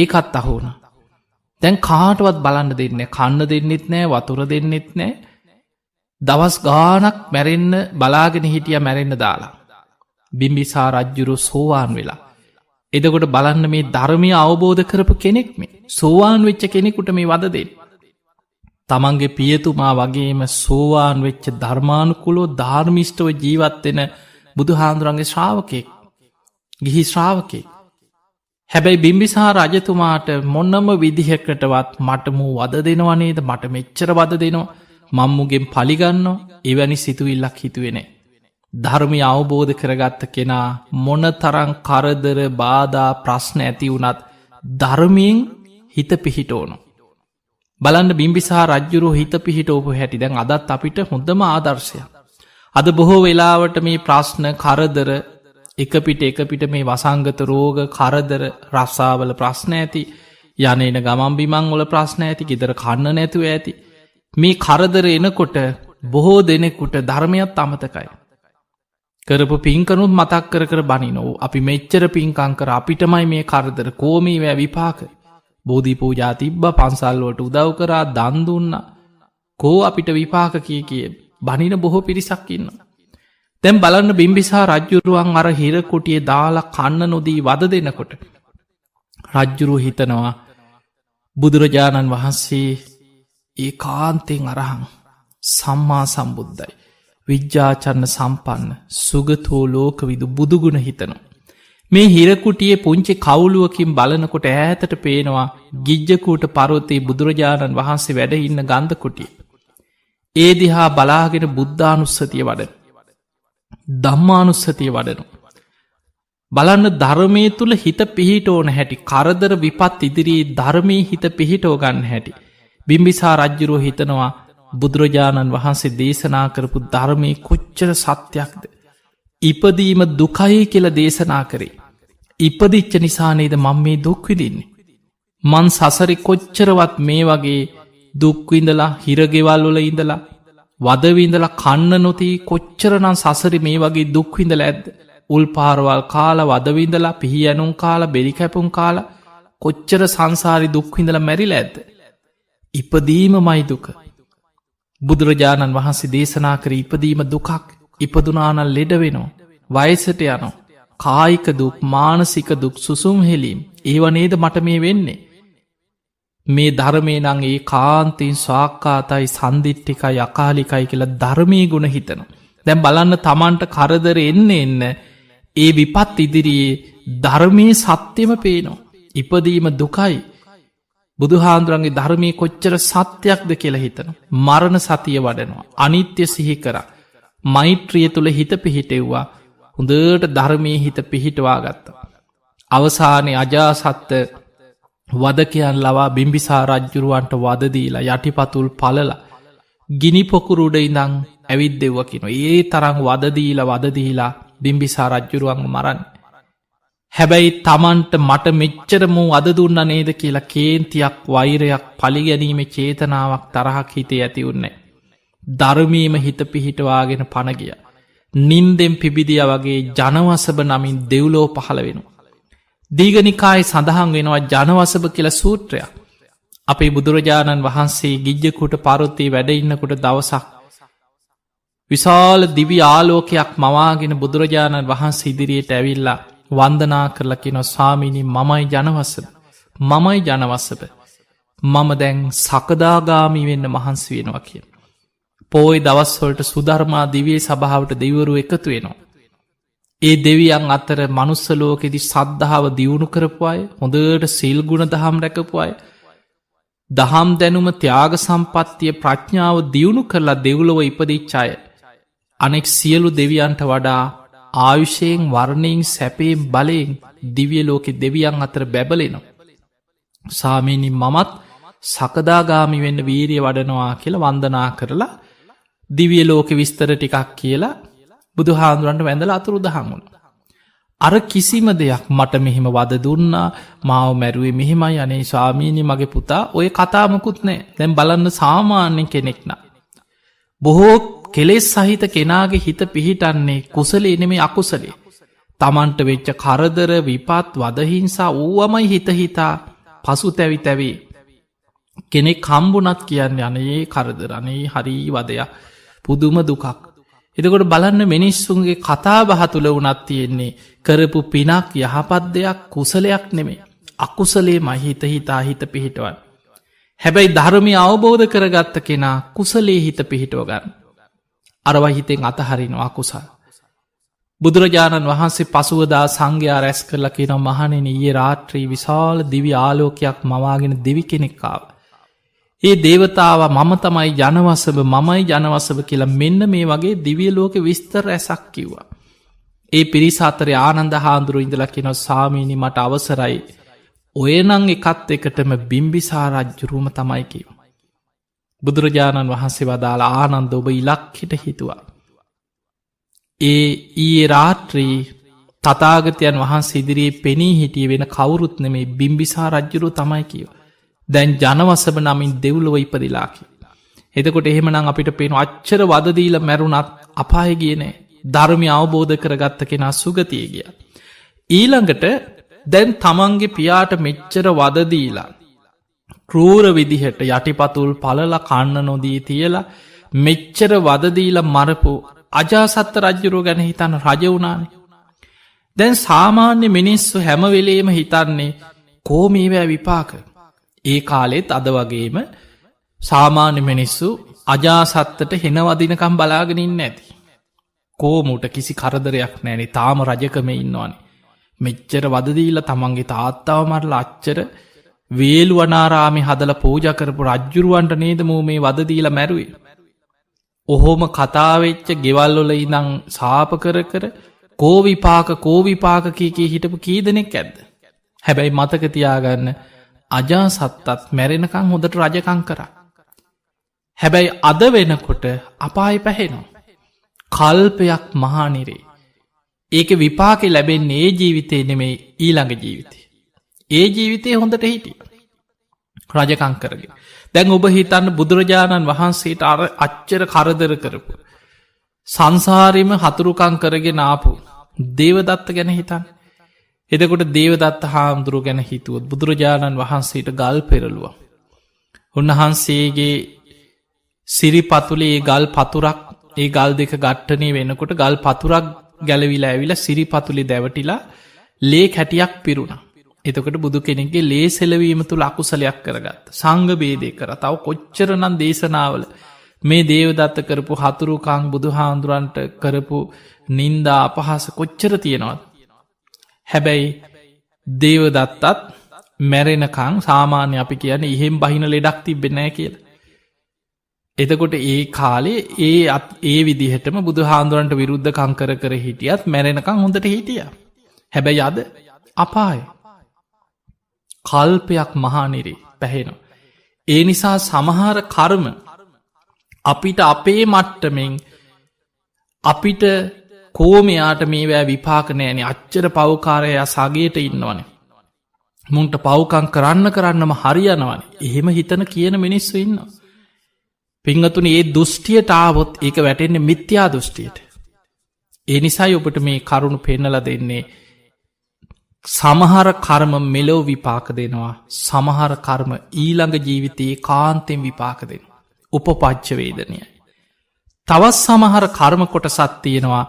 [SPEAKER 1] ඒකත් අහුන. දැන් කාටවත් බලන්න දෙන්න කන්න දෙන්නෙත් නෑ වතුර දෙන්නෙත් නෑ දවස් ගානක් මැරෙන්න බලාගෙන හිටිය මැරෙන්න දාලා. බිම්බිසා රජ්ජුරු සෝවාන් වෙලා. එදකොට බලන්න මේ ධර්මය අවබෝධ කරපු කෙනෙක් මේ සෝවාන් වෙච්ච කෙනෙකුට මේ වද දෙෙන්. තමන්ගේ පියතුමා වගේම සෝවාන් වෙච්ච ධර්මානුකුලෝ ධර්මිෂ්ටව ජීවත්වෙන බුදුහාන්දුරන්ගේ ශ්‍රාවකයෙක් ගිහි ශ්‍රාවකයෙක්. හැබැයි බිම්බිසා රජතුමාට මොන්නම විදිහකටවත් මටමූ වද දෙනවනේද මට මෙච්චර වද දෙනවා මංමුගෙන් පලිගන්නෝ එවැනි සිතුවිල්ලක් හිතුවෙනේ. ධර්මය අවබෝධ කරගත්ත කෙනා මොන තරං කරදර බාධා ප්‍රශ්න ඇති වුනත් ධර්මයෙන් හිත පිහිටෝනු. බලන්න බිම්බිසා රජ්ජුරු හිත පිහිට ඔපු හැටි දැන් අදත් අපිට හොඳම ආදර්ශය. අද බොහෝ වෙලාවට මේ ප්‍රශ්න කරදර එකපිට එකපිට මේ වසංගත රෝග කරදර රස්සාවල ප්‍රශ්න ඇති යනන ගමම්බිමං වල ප්‍රශ්න ඇති ගෙදර කන්න නැතුව ඇති. මේ කරදර එනකොට බොහෝ දෙනෙකුට ධර්මයත් අමතකයි. කරපු පින්කනුත් මතක් කර කර බනි නොව අපි මෙච්චර පින්කංකර අපිටමයි මේ කරදර කෝමීවෑ විපාකයි. බෝධී පූජා තිබ්බ පන්සල්ලුවට උදව් කරා දන්දුන්න කෝ අපිට විපාක කිය කිය බනින බොහෝ පිරිසක්කින්න. තැම් බලන්න බිම්බිසා රජ්ජුරුවන් අර හිරකොටිය දාලා කන්න නොදී වද දෙනකොට. රජ්ජුරු හිතනවා බුදුරජාණන් වහන්සේ ඒ කාන්තෙන් අරහං සම්මා සම්බුද්ධයි. විජ්ජාචන්න සම්පන්න සුගතෝ ලෝක විදු බුදුගුණ හිතනවා. මේ හිරකුටියේ පුංචි කවුලුවකින් බලනකොට ඈතට පේනවා ගිජ්ජකූට පරොත්තේ බුදුරජාණන් වහන්සේ වැඩ ඉන්න ගන්ධකුටිය. ඒ දිහා බලාගෙන බුද්ධානුස්සතිය වඩන. දම්මානුස්සතිය වඩනු. බලන්න ධර්මය තුළ හිත පිහිට ඕන හැටි කරදර විපත් ඉදිරී ධර්මී හිත පිහිටෝ ගන්න හැටි. බිම්බිසා රජ්ජුරුව හිතනවා බුදුරජාණන් වහන්සේ දේශනා කරපු ධර්මය කොච්චර සත්‍යයක්ද. ඉපදීම දුකයි කියල දේශනා කරේ. ඉපදිච්ච නිසානේද මං මේ දුක්විදින්නේ. මන් සසරි කොච්චරවත් මේ වගේ දුක්විඳලා හිරගෙවල්වල ඉඳලා වදවිඳලා කන්න නොතිී කොච්චරනම් සසරි මේ වගේ දුක්විඳල ඇද. උල් පාරවල් කාල වදවිඳලා පිහියනුම් කාල බෙරිකැපුම් කාල කොච්චර සංසාරි දුක්විඳල මැරිල ඇද. ඉපදීම මයිදුක. බුදුරජාණන් වහන්සේ දේශනා කර ඉපදීම දුකක් ඉපදුනානල් ලෙඩවෙනවා. වයසට යනවා. කායික දුක් මානසික දුක් සුසුම් හෙලීම් ඒවනේද මට මේ වෙන්නේ. මේ ධර්මය නං ඒ කාන්තීන් ස්වාක්කාතයි සන්දිිට්ටිකයි අකාලිකයි කියලා ධර්මය ගුණ හිතන. දැම් බලන්න තමන්ට කරදර එන්න එන්න ඒ විපත් ඉදිරියේ ධර්මයේ සත්‍යම පේනවා. ඉපදීම දුකයි. බුදුහාන්දුරන්ගේ ධර්මය කොච්චර සත්‍යයක්ද කියලා හිතන. මරණ සතිය වඩනවා. අනිත්‍ය සිහි කර. මෛත්‍රිය තුළ හිත පිහිටෙව්වා හොඳට ධර්මය හිත පිහිටවා ගත්තා. අවසානය අජාසත්ත වදකයන් ලවා බිම්බිසා රජ්ජුරුවන්ට වදදීලා යටිපතුල් පලල ගිනිපොකුරුඩ ඉඳං ඇවිත් දෙව්වකින ඒ තරං වදදීල වදදීලා බිම්බිසා රජ්ජුරුවන් මරන්න. හැබැයි තමන්ට මට මෙච්චරමූ අද දුන්න නේද කියලා කේන්තියක් වෛරයක් පලිගැනීම චේතනාවක් තරහක් හිතේ ඇතිවන්නේ. ධර්මීම හිත පිහිටවාගෙන පණගියා. නින්දෙම් පිබිදිය වගේ ජනවසභ නමින් දෙව්ලෝ පහළ වෙනවා. දීගනිකායි සඳහන් වෙනවා ජනවසභ කියලා සූත්‍රය. අපේ බුදුරජාණන් වහන්සේ ගිජ්ජකුට පරොත්තේ වැඩඉන්නකුට දවසක්. විශාල දිවි ආලෝකයක් මවාගෙන බුදුරජාණන් වහන්සේ ඉදිරියට ඇවිල්ලා වන්දනා කරලකිනො ස්වාමිණි මමයි ජනවසභ මමයි ජනවසභ මම දැන් සකදාගාමි වෙන්න මහන්සි වෙනවා කියලා. පෝයි දවස්වලට සුධර්මා දිවේ සභාවට දෙවරු එකතු වෙනවා. ඒ දෙවියන් අතර මනුස්සලෝකෙදි සද්ධාව දියුණු කරපු අය හොඳට සිල්ගුණ දහම් රැකපු අය දහම් දැනුම ත්‍යයාග සම්පත්තිය ප්‍රඥාව දියුණු කරලා දෙව්ලොව ඉපදිච්චාය. අනෙක් සියලු දෙවියන්ට වඩා ආයුෂයෙන් වර්ණයෙන් සැපේම් බලයෙන් දිවිය ලෝකෙ දෙවියන් අතර බැබලෙනවා. සාමීනි මමත් සකදාගාමි වෙන්න වීරිය වඩනවා කියල වන්දනා කරලා දිවිය ලෝක විස්තර ටිකක් කියලා බුදු හාමුදුරන්ට වැඳල අතුරු දහමුණ. අර කිසිම දෙයක් මට මෙහෙම වද දුන්නා මාව මැරුවේ මෙහෙමයි අනේ ස්වාමීණි මගේ පුතා ඔය කතාමකුත් නෑ දැම් බලන්න සාමාන්‍ය කෙනෙක්න. බොහෝ කෙලෙස් සහිත කෙනාගේ හිත පිහිටන්නේ කුසල එනෙමේ අකුසලේ. තමන්ට වෙච්ච කරදර විපත් වදහිංසා ඌුවමයි හිතහිතා පසු තැවි තැවේ. කෙනෙක් කම්බුනත් කියන්න යනයේ කරදරණේ හරී වදයක්. පුදුම දුකක්. එතකොට බලන්න මිනිස්සුන්ගේ කතාබහ තුළ වනත් තියෙන්නේ කරපු පිනක් යහපත් දෙයක් කුසලයක් නෙමේ. අකුසලේ මහිත හිතා හිත පිහිටවන්. හැබැයි ධර්මය අවබෝධ කරගත්ත කෙනා කුසලේ හිත පිහිටෝගන්න. අරවහිතෙන් අතහරිනවා කුසල්. බුදුරජාණන් වහන්සේ පසුවදා සංඝයා රැස් කරලකිෙන මහනෙන ඒ රාත්‍රී විශාල දිවි ආලෝකයක් මවාගෙන දෙවි කෙනෙක්කාව. ඒ දේවතාව මම තමයි ජනවසභ මමයි ජනවසභ කියලා මෙන්න මේ වගේ දිවියලෝක විස්තර ඇසක් කිව්වා. ඒ පිරිසාතර ආනන්ද හාන්දුරු ඉඳලා කෙනො සාමීනි මට අවසරයි. ඔයනං එකත් එකටම බිම්බිසාරජ්ජුරුම තමයිකිව. බුදුරජාණන් වහන්සේ වදාළ ආනන්ද ඔබ ඉලක්හිට හිතුවා. ඒ ඊයේ රාත්‍රී තතාගතයන් වහන්සේ ඉදිරියේ පෙනී හිටිය වෙන කවුරුත් නෙමේ බිම්බිසා රජ්ජුරු තමයි කියව. දැන් ජනවසබ නමින් දෙව්ලොව ඉපදිලා කියලා. එතකොට එහෙමනම් අපිට පේනු අච්චර වදදීල මැරුණත් අපාය කියනේ ධර්මි අවබෝධ කරගත්ත කෙනා සුගතිය ගිය. ඊළඟට දැන් තමන්ගේ පියාට මෙච්චර වදදීලා. කරූර විදිහට යටිපතුල් පලල කන්න නොදී තියලා මෙච්චර වදදීල මරපු අජාසත්ත රජ්ජුරෝ ගැන හිතන්න රජවුණානේ. දැන් සාමාන්‍ය මිනිස්සු හැමවෙලේම හිතන්නේ කෝමීවෑ විපාක ඒ කාලෙත් අද වගේම සාමාන්‍ය මිනිස්සු අජාසත්තට හෙනවදිනකම් බලාගෙන ඉන්න ඇති. කෝමුට කිසි කරදරයක් නෑනෙ තාම රජකම ඉන්නවානේ. මෙච්චර වදදීල්ල තමන්ගේ තාත්තාව මරල අච්චර වේල් වනාරාමි හදල පූජකරපු රජ්ජුරුවන්ට නේද මූ මේ වදදීල මැරුවේ. ඔහොම කතාවෙච්ච ගෙවල්ලොල ඉනං සාපකර කර කෝවිපාක කෝවිපාකකීකී හිටපු කීදනෙක් ඇද. හැබැයි මතකතියාගන්න අජාසත්තත් මැරෙනකං හොඳට රජකං කර. හැබැයි අද වෙනකොට අපායි පැහෙනවා. කල්පයක් මහානිරේ. ඒක විපාක ලැබෙන් ඒ ජීවිතය නෙමේ ඊළඟ ජීවිතය. ඒ ජීවිතය හොඳට හිටිය. රජකං කරගෙන. දැන් ඔබ හිතන්න බුදුරජාණන් වහන්සේට අර අච්චර කරදර කරපු. සංසාරයම හතුරුකං කරගෙන ආපු දේවදත්ත ගැන හිතන්න. එදකොට දේවදත්ත හාමුදුරුව ගැන හිතුවත් බුදුරජාණන් වහන්සේට ගල් පෙරලුව. උන්වහන්සේගේ සිරිපතුලේ ගල් පතුරක් ඒ ගල් දෙක ගට්ටනය වෙනකොට ගල් පතුරක් ගැලවිලා ඇවිල සිරිපතුලි දැවටිලා ලේ කැටියක් පිරුණ. එතකට බුදු කෙනෙගේ ලේ සෙලවීම තුළ අකුසලයක් කරගත්. සංගබේදය කර තව කොච්චරනම් දේශනාවල මේ දේවදත්ත කරපු හතුරුකාං බුදු හාන්දුරන්ට කරපු නින්දා අපහස කොච්චර තියෙනවත්. හැබැයි දේවදත්තත් මැරෙනකං සාමාන්‍ය අපි කියන ඉහෙම් බහින ලෙඩක් තිබෙනෑ කියලා. එතකොට ඒ කාලේ ඒ අත් ඒ විදිහටම බුදු හාන්දුරන්ට විරුද්ධ කංකර කර හිටියත් මැරෙනකං හොඳට හිටිය. හැබැයි අද අපාය කල්පයක් මහානිරි පැහෙනවා. ඒ නිසා සමහර කර්ම අපිට අපේ මට්ටමෙන් අපිට කෝමයාට මේවැ විපාකනෑනේ අච්චර පවකාරයා සගේට ඉන්නවන. මුන්ට පවකං කරන්න කරන්නම හරියනවන එහෙම හිතන කියන මිනිස්සු ඉන්න. පිංහතුන ඒ දෘෂ්ටියට ආවොත් ඒක වැටෙන්නේ මිත්‍යා දෘෂ්ටියට. ඒ නිසයි ඔබට මේ කරුණු පෙන්නල දෙන්නේ සමහර කර්ම මෙලෝ විපාක දෙනවා සමහර කර්ම ඊළඟ ජීවිතයේ කාන්තෙන් විපාක දෙනවා. උපපච්චවේදනය. තවත් සමහර කර්ම කොට සත්තියෙනවා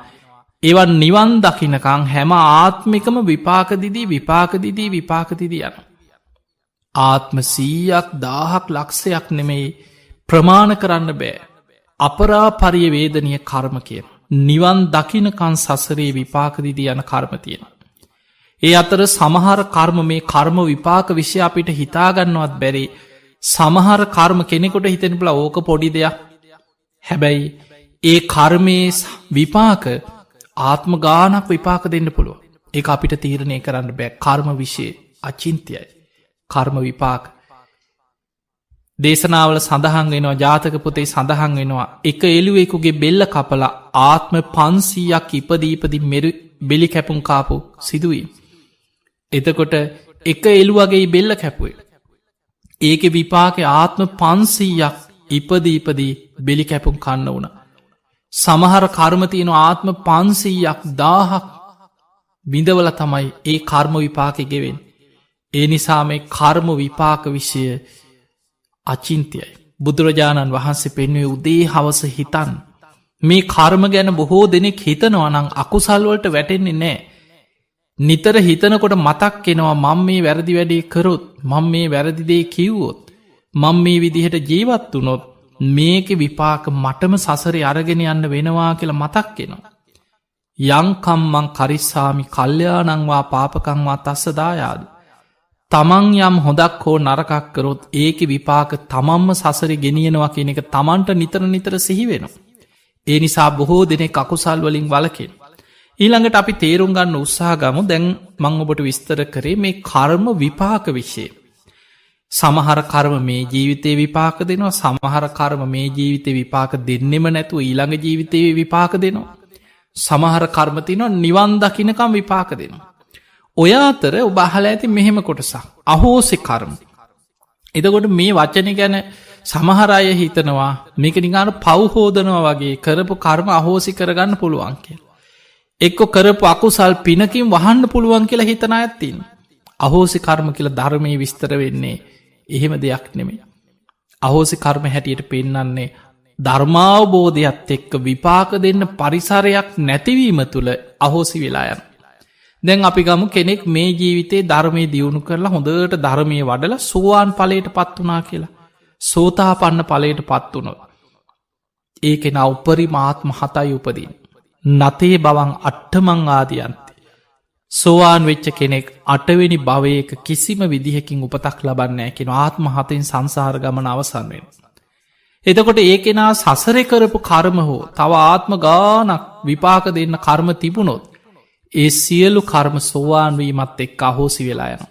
[SPEAKER 1] ඒව නිවන් දකිනකං හැම ආත්මිකම විපාකදිදී විපාකදිදී විපාකදිදී යන. ආත්ම සීයක් දාහක් ලක්ෂයක් නෙමෙයි ප්‍රමාණ කරන්න බෑ. අපරාපරිය වේදනය කර්ම කියන. නිවන් දකිනකන් සසරේ විපාකදිදී යන කර්මතියෙන. ඒ අතර සමහර කර්ම මේ කර්ම විපාක විශ්‍ය අපිට හිතාගන්නවත් බැරි සමහර කර්ම කෙනෙකොට හිතෙන බල ඕක පොඩි දෙයක් හැබැයි ඒ කර්මයේ විපාක ආත්ම ගානක් විපාක දෙන්න පුළුව. ඒ අපිට තීරණය කරන්න බෑ කර්ම විශය අචින්තියයි. කර්ම විපාක. දේශනාවල සඳහන් වෙනවා ජාතක පොතේ සඳහන් වෙනවා එක එළුවෙකුගේ බෙල්ල කපල ආත්ම පන්සීයක් ඉපදීපදි මෙරු බෙලි කැපුම් කාපු සිදුවී. එතකොට එක එළුවගේ බෙල්ල කැපුවේ. ඒක විපාක ආත්ම පන්සීයක් ඉපදීපදී බෙලි කැපුම් කන්න වුණ. සමහර කර්මතියන ආත්ම පන්සීයක් දාහක් බිඳවල තමයි ඒ කර්ම විපාක ගෙවෙන්. ඒ නිසා මේ කර්ම විපාක විෂය අචින්තයයි. බුදුරජාණන් වහන්සේ පෙන්වේ උදේ හවස හිතන්. මේ කර්ම ගැන බොහෝ දෙනෙක් හිතනවනං අකුසල්වලට වැටෙන්නේ නෑ. නිතර හිතනකොට මතක් කෙනවා මං මේ වැරදි වැඩේ කරොත් මං මේ වැරදිදේ කිව්වොත්. මං මේ විදිහට ජීවත් වනොත් මේකෙ විපාක මටම සසර අරගෙන යන්න වෙනවා කියලා මතක් කෙනවා. යංකම්මං කරිස්සාමි කල්්‍යයානංවා පාපකංවා තස්සදායාද. තමන් යම් හොදක් හෝ නරකක්කරොත් ඒක විපාක තමන්ම සසරි ගෙනියනවා කියන එක තමන්ට නිතර නිතර සිහිවෙනවා. ඒ නිසා බොහෝ දෙනෙ කකුසල් වලින් වලකෙන්. ඊළඟට අපි තේරුම් ගන්න උත්සාහ ගමු දැන් මං ඔබට විස්තර කරේ මේ කර්ම විපාක විශ්ෂය. සමහර කර්ම මේ ජීවිතය විපාක දෙනවා සමහර කර්ම මේ ජීවිතය විපාක දෙන්නෙම නැතුව ඊළඟ ජීවිතය විපාක දෙනවා. සමහර කර්මතිනවා නිවන් දකිනකම් විපාක දෙනවා. ඔය අතර ඔබහල ඇති මෙහෙම කොටසක් අහෝසෙ කර්ම. එදකොට මේ වචන ගැන සමහර අය හිතනවා මේක නිගාන පවහෝදනවා වගේ කරපු කර්ම අහෝසි කරගන්න පුළුවන් කියල. එක්කො කරපු අකුසල් පිනකින් වහන්න පුළුවන් කියලා හිතන ඇත්තින්. අහෝසි කර්ම කියල ධර්මය විස්තර වෙන්නේ එහෙම දෙයක් නෙමේ. අහෝසි කර්ම හැටියට පෙන්නන්නේ ධර්මාවබෝධයක්ත් එක්ක විපාක දෙන්න පරිසරයක් නැතිවීම තුළ අහෝසි වෙලායන්. දැන් අපි ගමු කෙනෙක් මේ ජීවිතේ ධර්මය දියුණු කරලා හොඳට ධර්මය වඩල සෝවාන් පලට පත් වනා කියලා. සෝතා පන්න පලට පත් වුණොව. ඒ කෙන උපරි මාත්ම හතයි උපදින්. නතේ බවන් අට්ටමං ආදියන්ත. සෝවාන් වෙච්ච කෙනෙක් අටවෙනි භවයක කිසිම විදිහකින් උපතක් ලබන්නෑ කෙන ආත්ම හතෙන් සංසාර ගමන අවසන් වෙන. එතකොට ඒ කෙනා සසරය කරපු කර්ම හෝ තව ආත්ම ගානක් විපාක දෙන්න කර්ම තිබුණොත් ඒ සියලු කර්ම සෝවාන්වීමත් එක් අහෝසි වෙලා යන.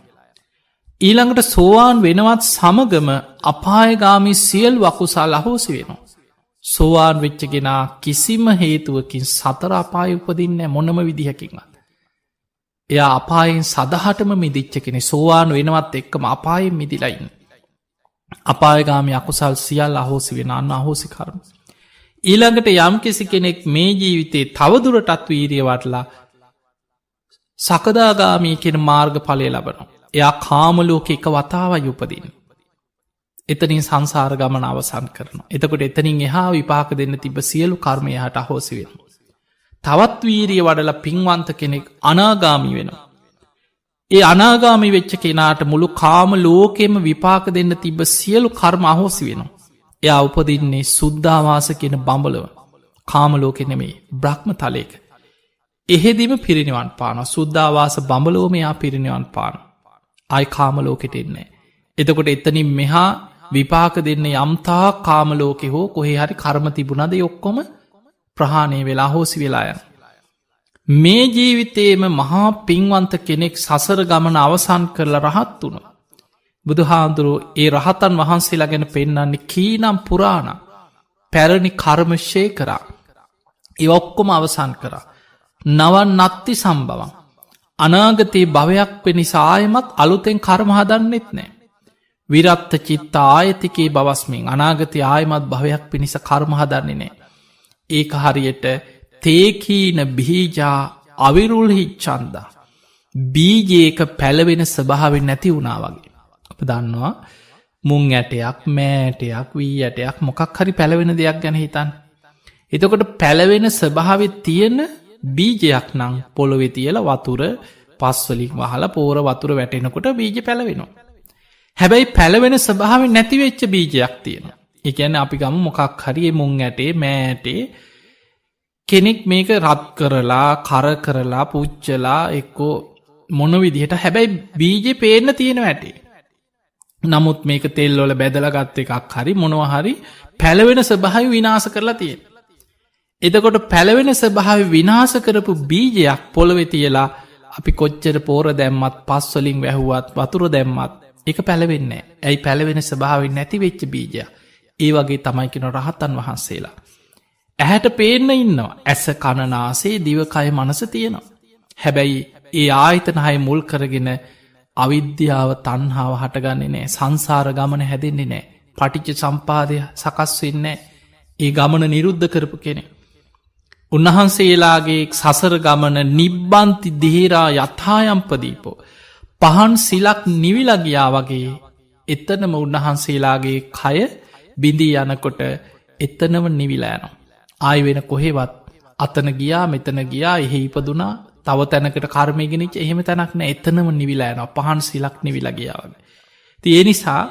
[SPEAKER 1] ඊළඟට සෝවාන් වෙනවත් සමගම අපායගාමි සියල් වකුසල් අහෝසි වෙනවා. සෝවාන් වෙච්චගෙනා කිසිම හේතුවකින් සතර අපාය උපදින්න මොනම විදිහකින්වත්. එයා අපායෙන් සදහටම මිදිච්ච කෙනෙ සෝවානු වෙනවත් එක්කම අපායෙන් මිදිලයින්. අපායගාමි අකුසල් සියල් අහෝසි වෙනන්න අහෝසි කරුණු. ඊළඟට යම් කිසි කෙනෙක් මේ ජීවිතේ තවදුරටත් වීරිය වටලා සකදාගාමී කෙන මාර්ග පලය ලබනවා. එයා කාමලෝක එක වතාවයි උපදින්. එතනින් සංසාර ගමන අවසන් කරනවා. එතකොට එතනින් එහා විපාක දෙන්න තිබ සියලු කර්මය හට අහෝසි වෙනවා. තවත් වීරිය වඩල පින්වන්ත කෙනෙක් අනාගාමි වෙනවා. ඒ අනාගාමි වෙච්ච කෙනාට මුළු කාම ලෝකෙම විපාක දෙන්න තිබ සියලු කර්ම අහෝසි වෙනවා. එයා උපදින්නේ සුද්ධවාස කියෙන බඹලව කාමලෝකෙනෙමේ බ්‍රහ්ම තලයක. එහෙදිම පිරිනිවන් පාන සුද්ධවාස බඹලෝම එයා පිරිනිවන් පාන. අයි කාමලෝකෙට එන්නේ. එතකොට එතනින් මෙහා විපාක දෙන්න යම්තා කාමලෝකෙ හෝ කොහේ හරි කර්ම තිබුණද යොක්කොම ප්‍රහාණය වෙලා හෝසි වෙලාය. මේ ජීවිතයේම මහා පින්වන්ත කෙනෙක් සසර ගමන අවසන් කරලා රහත් වුණ. බුදුහාන්දුරුව ඒ රහතන් වහන්සේලා ගැන පෙන්නන්නේ කීනම් පුරාණ පැරණි කර්මශය කරා. ඒ ඔක්කොම අවසන් කරා. නවන් නත්ති සම්බවන්. අනාගතයේ භවයක් වෙනි සායමත් අලුතෙන් කර්මහදන්නෙත් නෑ. විරත්ත චිත්ත ආයතිකයේ බවස්මින් අනාගත ආයමත් භවයක් පිණිස කර්මහදන්නේ නෑ. ඒක හරියට තේකීන බිහිජා අවිරුල්හිච්චන්දා. බීජයක පැලවෙන ස්භාවෙන් නැති වුණා වගේ. අප දන්නවා මුං ඇටයක් මෑටයක් වී ඇටයක් මොකක් හරි පැලවෙන දෙයක් ගැන හිතන්. එතකොට පැලවෙන ස්භාව තියෙන බීජයක් නං පොළොවෙ තියල වතුර පස්වලින් වහලා පෝර වතුර වැටෙනකොට බීජ පැලවෙනවා. හැබැයි පැලවෙන ස්භාව නැතිවෙච්ච බීජයක් තියෙන. එකැන අපි ගම මොකක් හරියේ මුං ඇටේ මෑටේ කෙනෙක් මේක රත් කරලා කර කරලා පුච්චලා එක්කෝ මොන විදිහට හැබැයි බීජ පේන්න තියෙන ඇටේ. නමුත් මේක තෙල්ලොල බැදලගත් එකක් හරි මොනවහරි පැළවෙන ස්භහි විනාස කරලා තියෙන. එදකොට පැළවෙන ස්භාව විනාස කරපු බීජයක් පොළවෙ තියලා අපි කොච්චර පෝර දැම්මත් පස්වලින් වැැහුවත් වතුර දැම්මත් එක පැළවෙන්න ඇයි පැළවෙන ස්භාවෙන් නැති වෙච්ච බීජයක්. ඒ වගේ තමයි කෙන රහතන් වහන්සේලා. ඇහැට පේන්න ඉන්නවා ඇස කණනාසේ දිවකය මනස තියෙනවා. හැබැයි ඒ ආයතනහයි මුල් කරගෙන අවිද්‍යාව තන්හාාව හටගන්නේ නෑ සංසාර ගමන හැදෙන්නේ නෑ පටිච්ච සම්පාදය සකස්වෙන්නේ ඒ ගමන නිරුද්ධ කරපු කෙනෙ. උන්වහන්සේලාගේ සසර ගමන නිබ්බන්ති දේරා යථායම්පදීපෝ. පහන් සිලක් නිවිලගයා වගේ එතනම උන්වහන්සේලාගේ කය බිඳී යනකොට එතනව නිවිලෑනවා. ආය වෙන කොහෙවත් අතන ගියා මෙතන ගියා එහෙ ඉපදුනා තව තැනකට කර්මයගෙනච එහෙම තැනක් නෑ එතනම නිවිලෑනවා පහන් සිලක් නිවිලගියාවන. තිය නිසා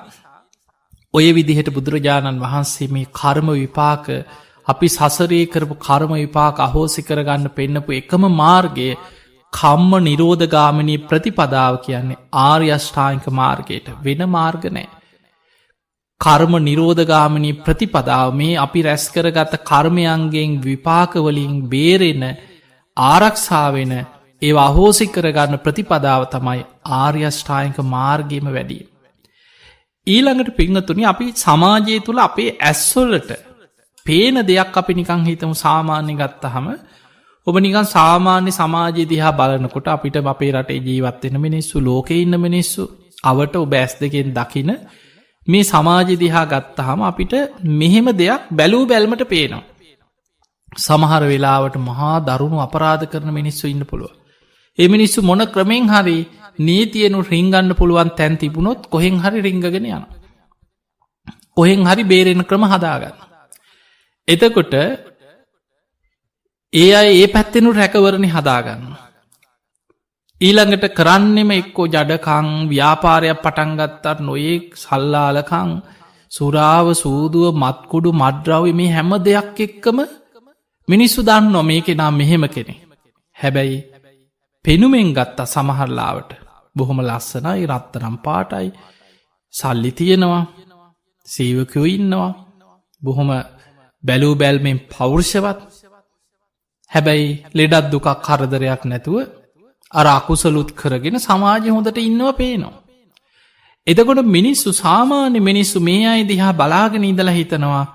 [SPEAKER 1] ඔය විදිහට බුදුරජාණන් වහන්සේ මේ කර්ම විපාක අපි සසරය කරපු කර්ම විපාක අහෝසි කරගන්න පෙන්නපු එකම මාර්ගය කම්ම නිරෝධගාමනී ප්‍රතිපදාව කියන්නේ ආර්යෂ්ඨායික මාර්ගයට වෙන මාර්ගනෑ. කර්ම නිරෝධගාමනී ප්‍රතිපදාව මේ අපි රැස්කරගත කර්මයන්ගෙන් විපාකවලින් බේරෙන ආරක්ෂාවෙන ඒ අහෝසි කරගන්න ප්‍රතිපදාව තමයි ආර්යෂ්ඨායික මාර්ගයම වැඩිය. ඊළඟට පිංහතුනි අපි සමාජය තුළ අපේ ඇස්වොල්ලට පේන දෙයක් අපි නිකං හිතම සාමාන්‍ය ගත්තහම ඔබ නිකන් සාමාන්‍ය සමාජය දිහා බලනකොට අපිට අපේ රටේ ජීවත්වෙන මිනිස්සු ලෝක ඉන්න මිනිස්සු අවට ඔබ ඇස් දෙකෙන් දකින මේ සමාජ දිහා ගත්තහම අපිට මෙහෙම දෙයක් බැලූ බැල්මට පේනවා. සමහර වෙලාවට මහා දරුණු අපරාධ කරන මිනිස්සු ඉන්න පුළුව. එමිනිස්සු මොන ක්‍රමෙන් හරි නීතියනු රිංගන්න පුළුවන් තැන් තිබුණොත් කොහෙෙන් හරි රිංගෙන යන. කොහෙෙන් හරි බේරෙන ක්‍රම හදාගන්න. එතකොට ඒ අයි ඒ පැත්තෙනු රැකවරණි හදාගන්න. ඊළඟට කරන්නෙම එක්කෝ ජඩකං ව්‍යාපාරයක් පටන්ගත්තත් නොයෙක් සල්ලාලකං සුරාව සූදුව මත්කුඩු මද්‍රව්‍ය මේ හැම දෙයක් එක්කම මිනිස්සු දන් නොමේ කෙනා මෙහෙම කෙනෙ. හැබැයි පෙනුමෙන් ගත්තා සමහරලාවට බොහොම ලස්සනයි රත්තරම් පාටයි සල්ලි තියෙනවා සීවකයෝ ඉන්නවා බොහොම බැලූ බැල්මෙන් පෞරුෂවත් හැබැයි ලෙඩත් දුකක් කරදරයක් නැතුව අර අකුසලුත් කරගෙන සමාජය හොඳට ඉන්නව පේනවා. එදකොට මිනිස්සු සාමාන්‍ය මිනිස්සු මේ අයි දිහා බලාගෙන ඉඳලා හිතනවා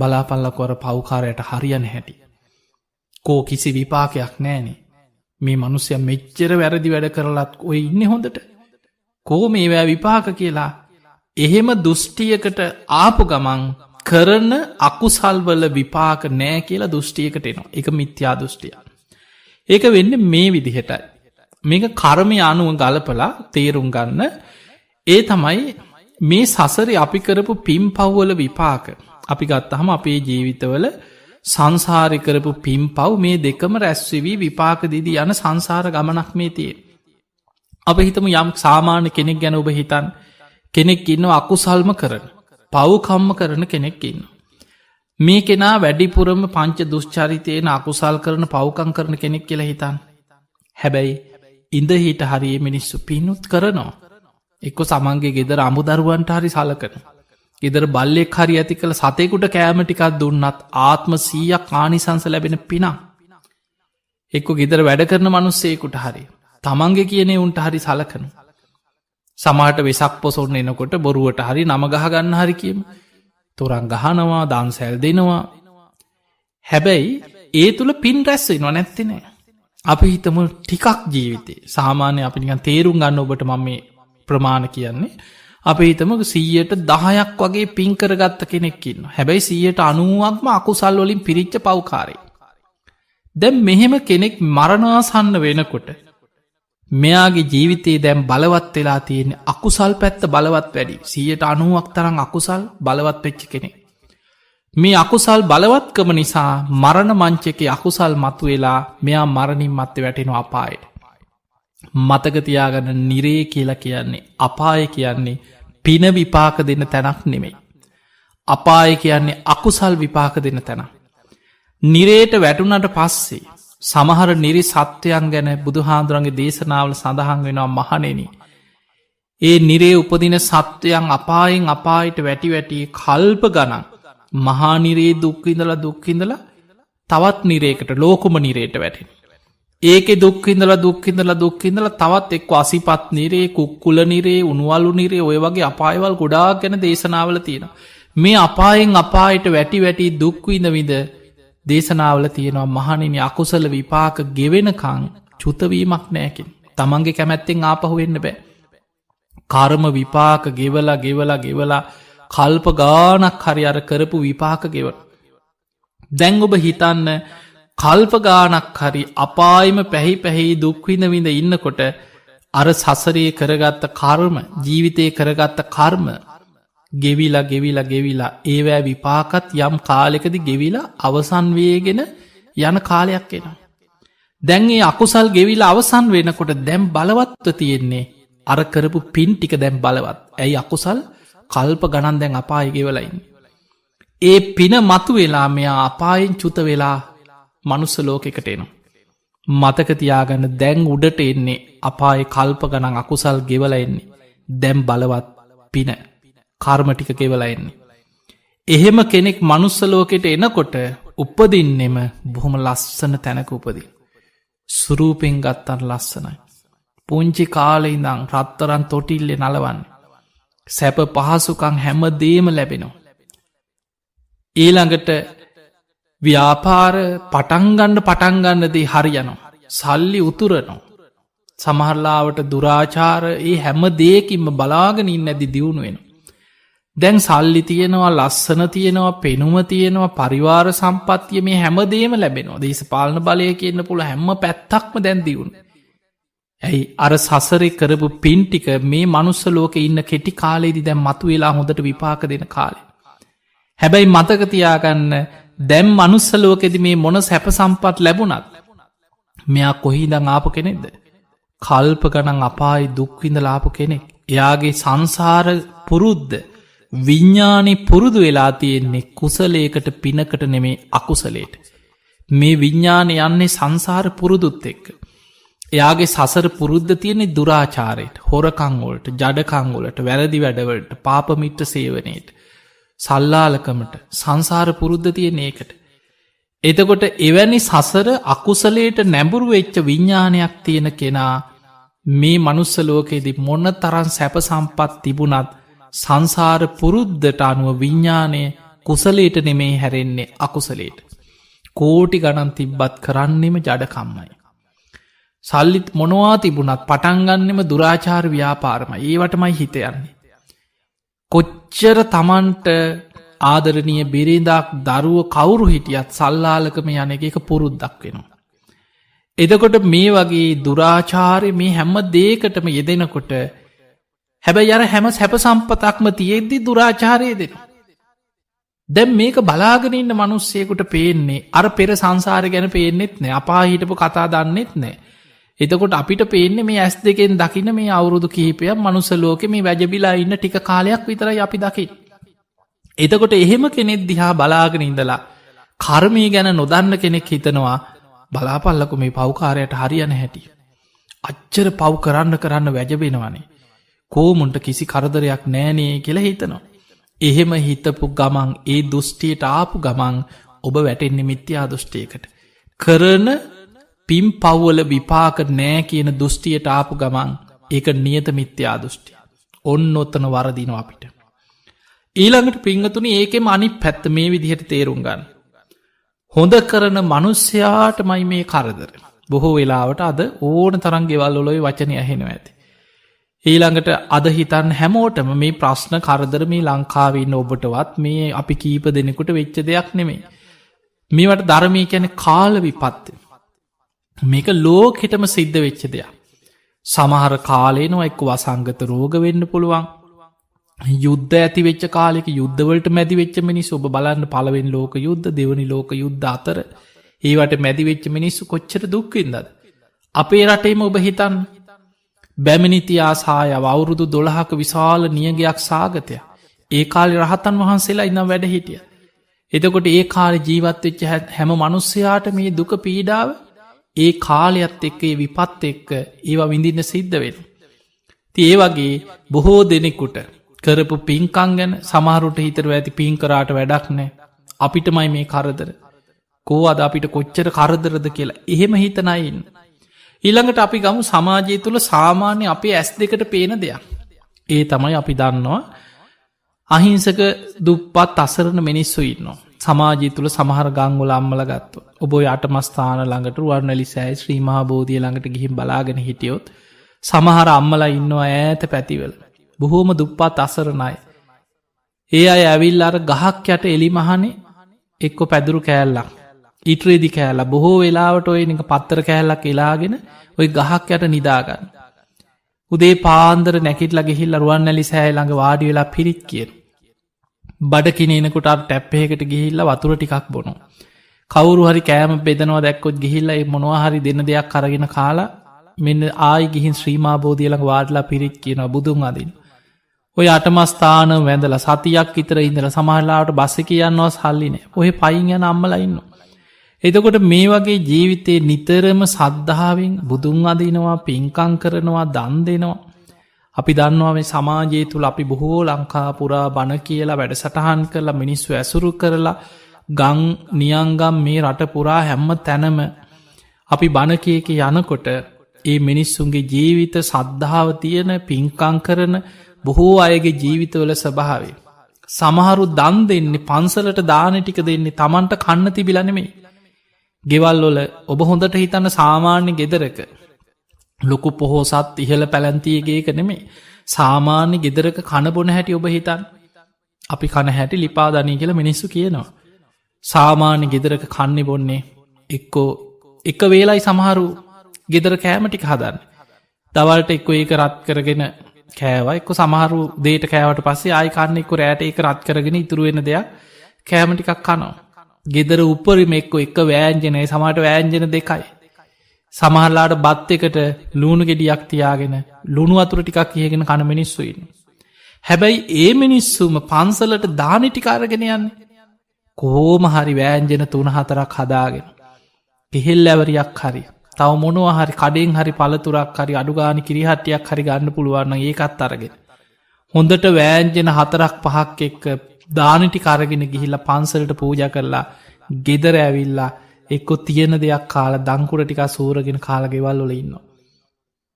[SPEAKER 1] බලාපල්ලකොර පෞකාරයට හරියන හැටි. කෝ කිසි විපාකයක් නෑනේ. මේ මනුස්්‍ය මෙච්චර වැරදි වැඩ කරලත් ඔය ඉන්න හොඳට. කෝ මේවැ විපාක කියලා එහෙම දුෘෂ්ටියකට ආපු ගමන් කරන අකුසල්වල විපාක නෑ කියලා දුෘෂ්ටියකට එනවා එක මිත්‍යා දුෘෂ්ටියන්. ඒක වෙන්න මේ විදිහටයි. මේක කර්මය අනුව ගලපලා තේරුම් ගන්න ඒ තමයි මේ සසර අපි කරපු පිම් පව්වල විපාක අපි ගත්තහම අපේ ජීවිතවල සංසාරි කරපු පිම් පව් මේ දෙකම රැස්වවී විපාක දිදී යන සංසාර ගමනක් මේ තිය. අප හිතම යම් සාමාන්‍ය කෙනෙක් ගැන ඔබ හිතන් කෙනෙක් ඉන්න අකුසල්ම කරන පව්කම්ම කරන කෙනෙක් ඉන්න. මේ කෙනා වැඩිපුරම පංච දුෂ්චරිතයන අකුසල් කරන පව්කං කරන කෙනෙක් කියලා හිතන්. හැබැයි ඉඳහිට හරිය මිනිස්සු පිනුත් කරනවා. එක්කො සමන්ගේ ගෙදර අමුදරුවන්ට හරි සලකන. ගෙදර බල්ලෙක් හරි ඇති කළ සතෙකුට කෑමටිකක් දුන්නත් ආත්ම සීයක් ආනිසංස ලැබෙන පිනා. එක්කො ගෙදර වැඩ කරන මනුස්සේකුට හරි. තමන්ගේ කියනේ උන්ට හරි සලකනු. සමාට වෙසක් පොසොන් එනකොට බොරුවට හරි නමගහගන්න හරි කියීම. තුරන් ගහනවා දන්සැල් දෙනවා. හැබැයි ඒ තුළ පින් රැස්සයි නොනැත්තිනේ. අපි හිතම ටිකක් ජීවිතේ සාමාන්‍ය අපි නිකන් තේරුම් ගන්න ඔබට මම මේ ප්‍රමාණ කියන්නේ අපි හිතමක සීයට දහයක් වගේ පින් කරගත්ත කෙනෙක්කින්න හැබැයි සීයට අනුවක්ම අකුසල් වලින් පිරිච්ච පවකාරය දැම් මෙහෙම කෙනෙක් මරණාසන්න වෙනකොට මෙයාගේ ජීවිතේ දැම් බලවත් වෙලා තියෙන අකුසල් පැත්ත බලවත් වැඩි සීයට අනුවක් තරම් අකුසල් බලවත් පෙච්චි කෙනෙක් මේ අකුසල් බලවත්කම නිසා මරණ මංචකේ අකුසල් මතු වෙලා මෙයා මරණින් මත්ත වැටෙන අපායට. මතකතියාගන්න නිරේ කියලා කියන්නේ අපාය කියන්නේ පින විපාක දෙන්න තැනක් නෙමෙයි. අපාය කියන්නේ අකුසල් විපාක දෙන්න තැන. නිරේට වැටුනට පස්සේ සමහර නිරි සත්‍යයන් ගැන බුදුහාන්දුරන්ගේ දේශනාවල සඳහන් වෙනවා මහනෙන. ඒ නිරේ උපදින සත්වයන් අපායෙන් අපායට වැටි වැටී කල්ප ගනන් මහානිරේ දුක්කිඉඳලා දුක්කිඉඳලා තවත් නිරේකට ලෝකුම නිරේට වැටෙන. ඒක දුක්කිඉඳලා දුක්කිඉඳලා දුක්කිඉඳලා තවත් එක් අසිපත් නිරේ කුක්කුල නිරේ උනුවල්ලු නිරේ ඔය වගේ අපායවල් ගොඩා ගැන දේශනාවල තියෙන. මේ අපායෙන් අපායට වැටි වැටි දුක්විඳවිද දේශනාවල තියෙනවා මහනිනි අකුසල විපාක ගෙවෙනකං චුතවීමක් නෑකින්. තමන්ගේ කැමැත්තෙන් ආපහු වෙන්න බෑ. කර්ම විපාක ගෙවලා ගෙවලා ගෙවලා කල්ප ගානක් හරි අර කරපු විපාක ගෙවන. දැං ඔබ හිතන්න කල්ප ගානක් හරි අපායිම පැහි පැහෙහි දුක්විඳවිඳ ඉන්නකොට අර සසරයේ කරගත්ත කර්ම ජීවිතය කරගත්ත කර්ම ගෙවිලා ගෙවිලා ගෙවිලා ඒවෑ විපාකත් යම් කාලෙකද ගෙවිලා අවසන් වේගෙන යන කාලයක් එෙන. දැන්ඒ අකුසල් ගෙවිලා අවසන් වෙනකොට දැම් බලවත්ව තියෙන්නේ අර කරපු පින් ටික දැම් බලවත් ඇයි අකුසල් කල්ප ගණන් දැන් අපායගෙවලයින්. ඒ පින මතු වෙලා මෙයා අපායෙන් චුත වෙලා මනුස්ස ලෝකෙකට එනවා. මතකතියාගන්න දැන් උඩට එන්නේ අපාය කල්ප ගනන් අකුසල් ගෙවල එන්නේ. දැම් බලවත් පින කර්මටික කෙවල එන්නේ. එහෙම කෙනෙක් මනුස්සලෝකෙට එනකොට උපදින්නෙම බොහොම ලස්සන තැනක උපදින්. සුරූපෙන් ගත්තන් ලස්සනයි. පුංචි කාලෙඉඳං රත්තරන් තොටිල්ලෙ නලවන්න. සැප පහසුකං හැම දේම ලැබෙනවා. ඊළඟට ව්‍යාපාර පටන්ගණ්ඩ පටන්ගන්නදී හරියනවා. සල්ලි උතුරනවා. සමහරලාවට දුරාචාර ඒ හැම දේකින්ම බලාගෙනින් ඇදි දියුණු වෙන. දැන් සල්ලි තියෙනවා ලස්සන තියෙනවා පෙනුම තියෙනවා පරිවාර සම්පත්තිය මේ හැමදේම ලැබෙනවා දේශපාලන බලය කියන්න පුළ හැම පැත්තක්ම දැන් දියුණු. ඇයි අර සසරෙ කරපු පින්ටික මේ මනුස්ස ලෝක ඉන්න කෙටි කාලේදි දැම් මතු වෙලා හොඳට විපාක දෙන කාලේ. හැබැයි මතකතියාගන්න දැම් මනුස්ස ලෝකෙදි මේ මොන සැප සම්පත් ලැබුණත් මෙයා කොහිදං ආපු කෙනෙක්ද. කල්ප ගනන් අපායි දුක්විඳ ලාපු කෙනෙක්. එයාගේ සංසාර පුරුද්ධ විඤ්ඥානි පුරුදු වෙලා තියෙන්නේ කුසලේකට පිනකට නෙමේ අකුසලේට. මේ විඤ්ඥාන යන්නේ සංසාර පුරුදුත් එක්ක. එයාගේ සසර පුරුද්ධ තියන්නේ දුරාචාරයට හොරකංවොලට ජඩකංගොලට වැරදි වැඩවලට පාපමිට්ට සේවනයට සල්ලාලකමට සංසාර පුරුද්ධ තියෙන ඒකට. එතකොට එවැනි සසර අකුසලයට නැඹුරු වෙච්ච විඤ්ඥානයක් තියෙන කෙනා මේ මනුස්ස ලෝකෙදි මොන්න තරන් සැප සම්පත් තිබුණත් සංසාර පුරුද්ධට අනුව විඤ්ඥානය කුසලේට නෙමේ හැරෙන්නේ අකුසලේට. කෝටි ගණන් තිබ්බත් කරන්නෙම ජඩකම්මයි. සල්ලිත් මොනවා තිබුණත් පටන්ගන්නෙම දුරාචාර ව්‍යාපාරම ඒවටමයි හිතයන්නේ. කොච්චර තමන්ට ආදරණය බිරිඳක් දරුව කවුරු හිටියත් සල්ලාලකම යන එක පුරුද්දක් වෙනවා. එදකොට මේ වගේ දුරාචාරය මේ හැම දේකටම යෙදෙනකොට හැබැ යර හැම සැප සම්පතක්ම තියෙද්දි දුරාචාරය දෙෙන. දැම් මේක බලාගෙනන්න මනුස්සයකුට පේන්නේ අර පෙර සංසාර ගැන පේන්නෙත් නෑ අපා හිටපු කතා දන්නෙත් නෑ එතකොට අපිට පේන්නේ මේ ඇස් දෙකෙන් දකින මේ අවුරුදු කිහිපයක් මනුසලෝක මේ වැජබිලා ඉන්න ටික කාලයක් විතරයි අපි දකි. එතකොට එහෙම කෙනෙක් දිහා බලාගෙන ඉඳලා කර්මය ගැන නොදන්න කෙනෙක් හිතනවා බලාපල්ලකු මේ පෞකාරයට හරියන හැටිය. අච්චර පව් කරන්න කරන්න වැජබෙනවනේ. කෝමුන්ට කිසි කරදරයක් නෑනේ කියලා හිතනවා. එහෙම හිතපු ගමන් ඒ දෘෂ්ටියට ආපු ගමන් ඔබ වැටෙන්නේ මිත්‍යා දෘෂ්ටියකට. කරන පිම් පව්වල විපාක නෑ කියන දෘෂ්ටියට ආපු ගමන් එක නියත මිත්‍යා දෘෂ්ටිය. ඔන්න ඔත්තන වරදිනවා අපිට. ඊළඟට පිංහතුනි ඒකෙම අනි පැත්ත මේ විදිහට තේරුම් ගන්න. හොඳ කරන මනුස්්‍යයාට මයි මේ කරදර. බොහෝ වෙලාවට අද ඕන තරන් ගෙවල්ලොලොයි වචනය ඇහෙනව ඇති. ඊළඟට අද හිතන් හැමෝටම මේ ප්‍රශ්න කරදර මේ ලංකාවන්න ඔබටවත් මේ අපි කීප දෙනෙකුට වෙච්ච දෙයක් නෙමේ. මේවට ධර්මය කියැන කාල විපත්ය. මේක ලෝකෙටම සිද්ධ වෙච්ච දෙයක්. සමහර කාලේනවා එක්ක වසංගත රෝග වෙන්න පුළුවන් යුද්ධ ඇති වෙච්ච කාලෙක යුද්ධවලට මැදිවෙච්ච මිනිස් ඔබ බලන්න පලවෙන් ලෝක යුද්ධ දෙවනි ලෝක යුද්ධ අතර ඒවට මැදිවෙච්ච මිනිස්සු කොච්චර දුක්කින්දද. අපේ රටේම ඔබ හිතන් බැමිනිතියාසාය අවුරුදු දොළහක විශාල නියගයක් සාගතය. ඒ කාලි රහතන් වහන්සේලා ඉන්නම් වැඩ හිටිය. එතකොට ඒ කාල ජීවත්වෙච්ච හැම මනුස්සයාට මේ දුක පීඩාව ඒ කාලයක්ත් එක්ක ඒ විපත් එක්ක ඒවා විඳින්න සිද්ධ වෙන. ති ඒ වගේ බොහෝ දෙනෙකුට කරපු පින්කං ගැන සමහරුට හිතර ඇති පින් කරාට වැඩක් නෑ අපිටමයි මේ කරදර කෝ අද අපිට කොච්චර කරදරද කියලා එහෙම හිතනයින්න. ඊළඟට අපි ගමු සමාජය තුළ සාමාන්‍ය අපේ ඇස් දෙකට පේන දෙයක්. ඒ තමයි අපි දන්නවා අහිංසක දුප්පත් අසරණ මිනිස්සු ඉන්නවා. සමාජය තුළ සමහර ගංගොල අම්මල ගත්ව. ඔබ අටමස්ථාන ළඟට වර්ණලි සෑ ශ්‍රීමහා බෝධිය ළඟට ගිහිම් බලාගෙන හිටියොත්. සමහර අම්මලා ඉන්නවා ඇත පැතිවල. බොහෝම දුප්පාත් අසරණයි. ඒ අය ඇවිල් අර ගහක් යට එලිමහනේ එක්කො පැදුරු කෑල්ලක්. ඉට්‍රේදි කෑල්ලා බොහෝ වෙලාවට ඔය එක පත්තර කෑල්ලක් එලාගෙන ඔය ගහක් යට නිදාගන්න. උදේ පාන්දර නැකිටල ගෙහිල්ල රුවන්නලි සෑල්ළඟ වාඩි වෙලා පිරිත් කියෙන්. බඩකිනනකොට ටැප්පයකට ගිහිල්ල වතුර ටිකක් බොනු. කවරු හරි කෑම බෙදනවා දැක්කොත් ගිහිල්ල මොනවා හරි දෙන්න දෙයක් කරගෙන කාලා මෙන්න ආයි ගිහින් ශ්‍රීමාබෝධියලක වාඩලා පිරික් කියන බුදුන් අදින්. ඔය අටමස්ථාන වැඳල සතියක් විතර ඉඳල සමහල්ලාට බස්ස කියන්නවා සල්ලිනේ ඔය පයින් යන අම්මලඉන්න. එතකොට මේ වගේ ජීවිතයේ නිතරම සද්ධාවෙන් බුදුන් අදිනවා පින්කං කරනවා දන් දෙනවා අපි දන්නවා මේ සමාජයේ තුළ අපි බොහෝ ලංකාපුරා බණ කියලා වැඩසටහන් කරලා මිනිස්සු ඇසුරු කරලා ගං නියංගම් මේ රටපුරා හැම්ම තැනම අපි බණකයක යනකොට ඒ මිනිස්සුන්ගේ ජීවිත සද්ධාව තියෙන පින්කං කරන බොහෝ අයගේ ජීවිතවල ස්භාවේ. සමහරු දන් දෙන්නේ පන්සලට දාන ටික දෙන්නේ තමන්ට කන්න තිබිලනෙමේ. ගෙවල්ලොල ඔබ හොඳට හිතන්න සාමාන්‍ය ගෙදරක ලොකු පොහෝසත් ඉහළ පැළැන්තියගේක නෙමේ සාමාන්‍ය ගෙදරක කණබොන හැටි ඔබ හිතන් අපි කන හැටි ලිපාදනී කියලා මිනිස්සු කියනවා. සාමාන්‍ය ගෙදරක කන්නේ බොන්නේ එක්කෝ එක වේලයි සමහරු ගෙදර කෑමටික හදන්න. දවල්ට එක්කො ඒක රත් කරගෙන කෑවයි එක්ක සමහරු දේට කෑවට පස්සේ ආයකන්නෙක්කු රෑට එක රත් කරගෙන ඉතුරුවෙන දෙයක් කෑමටිකක් කනෝ. ගෙදර උපරි මෙක්කෝ එක වෑන්ජනය සමට වෑන්ජන දෙකයි සමහරලාට බත් එකට ලුණු ගෙඩියක් තියාගෙන ලුණු අතුර ටිකක් කියගෙන කන මිනිස්සුයින්. හැබැයි ඒ මිනිස්සුම පන්සලට දානි ටිකාරගෙන යන්න කෝම හරි වෑන්ජන තුන හතරක් හදාගෙන. ගෙහෙල් ඇවරයක් හරි තව මොනව හරි කඩෙන් හරි පළතුරක් හරි අඩුගාන කිරිහට්ටියක් හරි ගන්න පුළුවන්න ඒකත් අරගෙන. හොඳට වෑන්ජන හතරක් පහක් එක්ක දානටි කරගෙන ගිහිල්ල පන්සලට පූජ කරලා ගෙදර ඇවිල්ලා එක්කො තියෙන දෙයක් කාල දංකුර ටිකා සූරගෙන කාලගෙවල් ොල ඉන්න.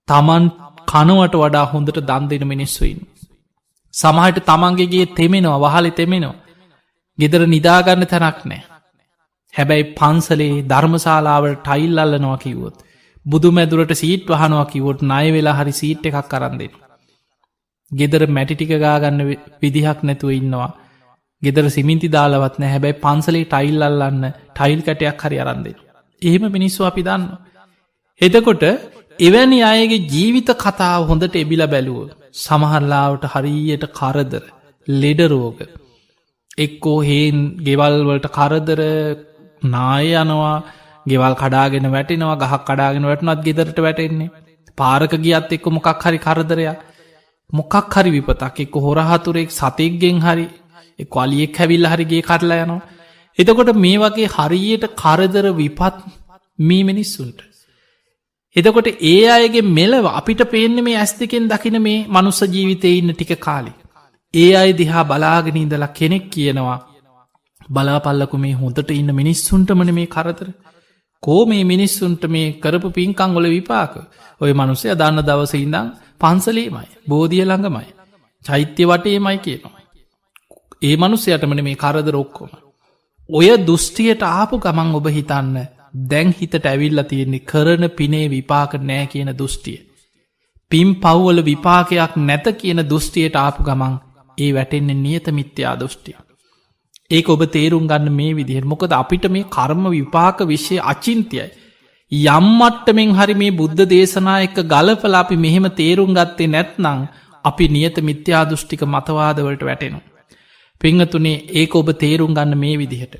[SPEAKER 1] තමන් කනුවට වඩා හොඳට දන් දෙන මිනිස්සුයින්. සමහට තමන්ගේගේ තෙමෙනවා වහලි තෙමෙනවා. ගෙදර නිදාගන්න තැනක් නෑ. හැබැයි පන්සලේ ධර්මශාලාවට ටයිල් අල්ලනවා කිවොත්. බුදු මැදුරට සීට් වහනවා කිවොත් නය වෙලා හරි සීට් එකක් කරන්න දෙන්න. ගෙදර මැටිටික ගාගන්න විදිහක් නැතුව ඉන්නවා. ගෙදර සිමින්ති දාලවත් නෑ හැබැයි පන්සලේ ටයිල් අල්ලන්න ටයිල් කැටයක් හරි අරන්දේ. එහෙම මිනිස්සු අපි දන්න. එතකොට එවැනි අයගේ ජීවිත කතාව හොඳට එබිල බැලුව. සමහරලාවට හරියට කරදර ලෙඩරෝග. එක්කෝ හේන් ගෙවල්වලට කරදර නාය යනවා ගෙවල් කඩාගෙන වැටෙනවා ගහක් කඩාගෙන වැටනත් ගෙදරට වැටෙන්නේ. පාරක ගියත් එක්ක මොකක් හරි කරදරයා. මොකක් හරි විපතක් එක්ක හොරහතුරෙක් සතෙක්ගෙන් හරි කොලියෙක් හැවිල් හරිගේ කරලා යනවා. එතකොට මේ වගේ හරියට කරදර විපත් මේ මිනිස්සුන්ට. එතකොට ඒ අයගේ මෙලව අපිට පේන්න මේ ඇස් දෙකෙන් දකින මේ මනුස්ස ජීවිතය ඉන්න ටික කාලි. ඒ අය දිහා බලාගෙන ඉඳලා කෙනෙක් කියනවා බලාපල්ලකු මේ හොඳට ඉන්න මිනිස්සුන්ටමන මේ කරතර. කෝ මේ මිනිස්සුන්ට මේ කරපු පින්කංගොල විපාක ඔය මනුසේ අදන්න දවස ඉඳං පන්සලේමයි බෝධිය ළඟමයි. චෛත්‍ය වටේමයි කියනවා. ඒ මනුස්සයටමන මේ කරදර ඔක්කොම. ඔය දෘෂ්ටියට ආපු ගමන් ඔබ හිතන්න දැන් හිතට ඇවිල්ල තියෙන්නේ කරන පිනේ විපාක නෑ කියන දෘෂ්ටිය. පිම් පව්වල විපාකයක් නැත කියන දෘෂ්ටියට ආපු ගමන් ඒ වැටෙන්නේ නියත මිත්‍යා දෘෂ්ටිය. ඒක ඔබ තේරුම් ගන්න මේ විදිහෙන් මොකද අපිට මේ කර්ම විපාක විශ්ෂය අචින්තියයි. යම්මට්ටමෙන් හරි මේ බුද්ධ දේශනා එක ගලපලාපි මෙහෙම තේරුම් ගත්තේ නැත්නං අපි නියත මිත්‍යා දෘෂ්ටික මතවාදවලට වැටෙනවා. පිංහතුනේ ඒක ඔබ තේරුම් ගන්න මේ විදිහට.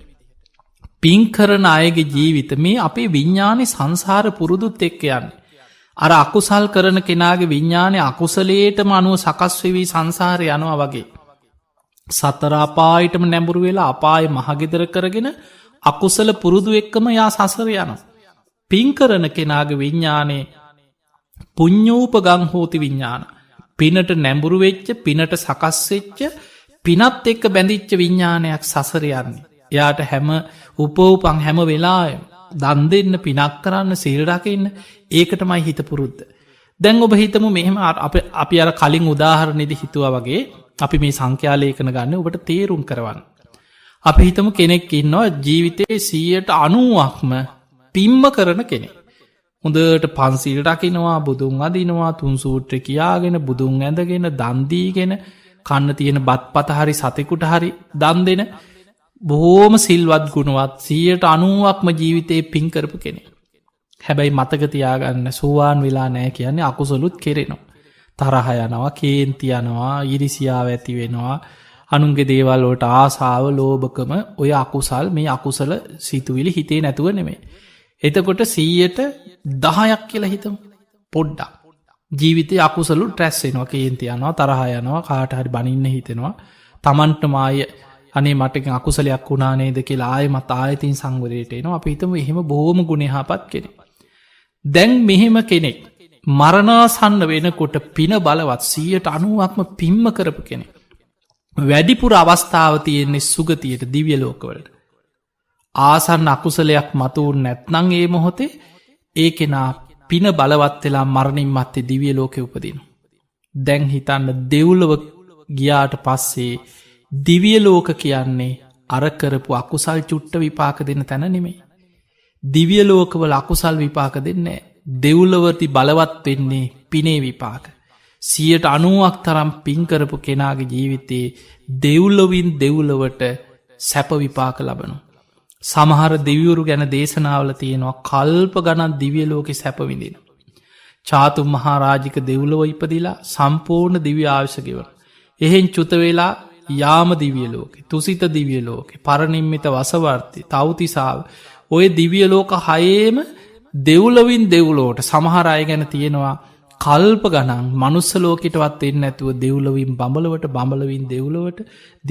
[SPEAKER 1] පින්කරන අයගේ ජීවිත මේ අපේ විඤ්ඥානය සංසාර පුරුදුත් එක්ක යන්න. අර අකුසල් කරන කෙනාගේ විඤ්ඥානය අකුසලේටම අනුව සකස්වෙවී සංසාරය යනවා වගේ. සතරාපායිටම නැඹුරු වෙලා අපාය මහගෙදර කරගෙන අකුසල පුරුදු එක්කම යා සසර යන. පින්කරන කෙනාගේ විඤ්ඥානයේ පුං්ඥූප ගංහෝති විඤ්ඥාන. පිනට නැඹුරු වෙච්ච පිනට සකස්වෙච්ච පිනත් එක්ක බැඳිච්ච විඤ්ඥානයක් සසරයන්නේ. එයාට හැම උපෝපං හැම වෙලාය දන් දෙන්න පිනක් කරන්න සිල්රකන්න ඒකටමයි හිතපුරුද්ධ. දැන් ඔබ හිතම මෙහම අපි අර කලින් උදාහරණෙද හිතුව වගේ අපි මේ සංඛ්‍යාලයකන ගන්න ඔබට තේරුම් කරවන්න. අපි හිතම කෙනෙක් ඉන්නවා ජීවිතයේ සීයට අනුවක්ම පිම්ම කරන කෙනෙ. හොඳට පන්සිල් රකිනවා බුදුන් අදිනවා තුන් සූට්‍ර කියාගෙන බුදුන් ඇඳගෙන දන්දීගෙන කන්න තියෙන බත් පතහරි සතෙකුට හරි දන් දෙෙන බොහෝම සිල්වත් ගුණුවත් සියයට අනුවක්ම ජීවිතයේ පින් කරපු කෙනෙ. හැබැයි මතකතියාගන්න සෝවාන් වෙලා නෑ කියන්නේ අකුසලුත් කෙරෙනවා. තරහ යනවා කේන්ති යනවා ඉරිසියාව ඇති වෙනවා අනුන්ගේ දේවල්ලෝට ආසාාව ලෝභකම ඔය අකුසල් මේ අකුසල සිතුවිලි හිතේ නැතුව නෙමේ. එතකොට සීයට දහයක් කියලා හිතම පොඩ්ඩක්. ජීවිතය අකුසලු ට්‍රැස්සෙනවා කියෙන් තියනවා තරහයනවා කාට හරි බනින්න හිතෙනවා තමන්ට මාය අනේ මටක අකුසලයක් වුණානේද කියලා ආයමත් ආයතින් සංවරයටයනවා අප හිතම එහෙම බෝම ගුණහාපත් කෙනෙ. දැන් මෙහෙම කෙනෙක් මරණාසන්න වෙනකොට පින බලවත් සීයට අනුවක්ම පිම්ම කරපු කෙනෙ. වැඩිපුර අවස්ථාව තියෙන්නේ සුගතියට දිවිය ලෝකවලට. ආසන්න අකුසලයක් මතුවුන් නැත්නං ඒ මොහොතේ ඒ කෙනා පින බලවත් වෙලා මරණින් මත්තේ දිවිය ලෝකෙ උපදින. දැන් හිතන්න දෙව්ලව ගියාට පස්සේ දිවිය ලෝක කියන්නේ අරකරපු අකුසල් චුට්ට විපාක දෙන තැන නෙමේ. දිවියලෝකවල අකුසල් විපාක දෙන්නේ දෙව්ලවති බලවත් වෙන්නේ පිනේ විපාක. සියට අනුවක් තරම් පින්කරපු කෙනාගේ ජීවිතයේ දෙව්ලොවින් දෙව්ලවට සැපවිපාක ලබනු. සමහර දෙවියවරු ගැන දේශනාවල තියෙනවා කල්ප ගණන් දිවියලෝකෙ සැපවිඳෙන. චාතුම් මහාරාජික දෙව්ලොව ඉපදිලා සම්පූර්ණ දිවි ආවශකවන. එහෙන් චුතවෙලා යාම දිවියලෝකෙ තුසිත දිවියලෝකෙ පරණින්මිත වසවර්තය තවතිසාාව ඔය දිවියලෝක හයේම දෙව්ලවින් දෙව්ලෝට සමහරය ගැන තියෙනවා කල්ප ගණන් මනුස්සලෝකටවත් එන්න ඇතුව දෙව්ලවින් බඹලවට බඹලවින් දෙව්ලවට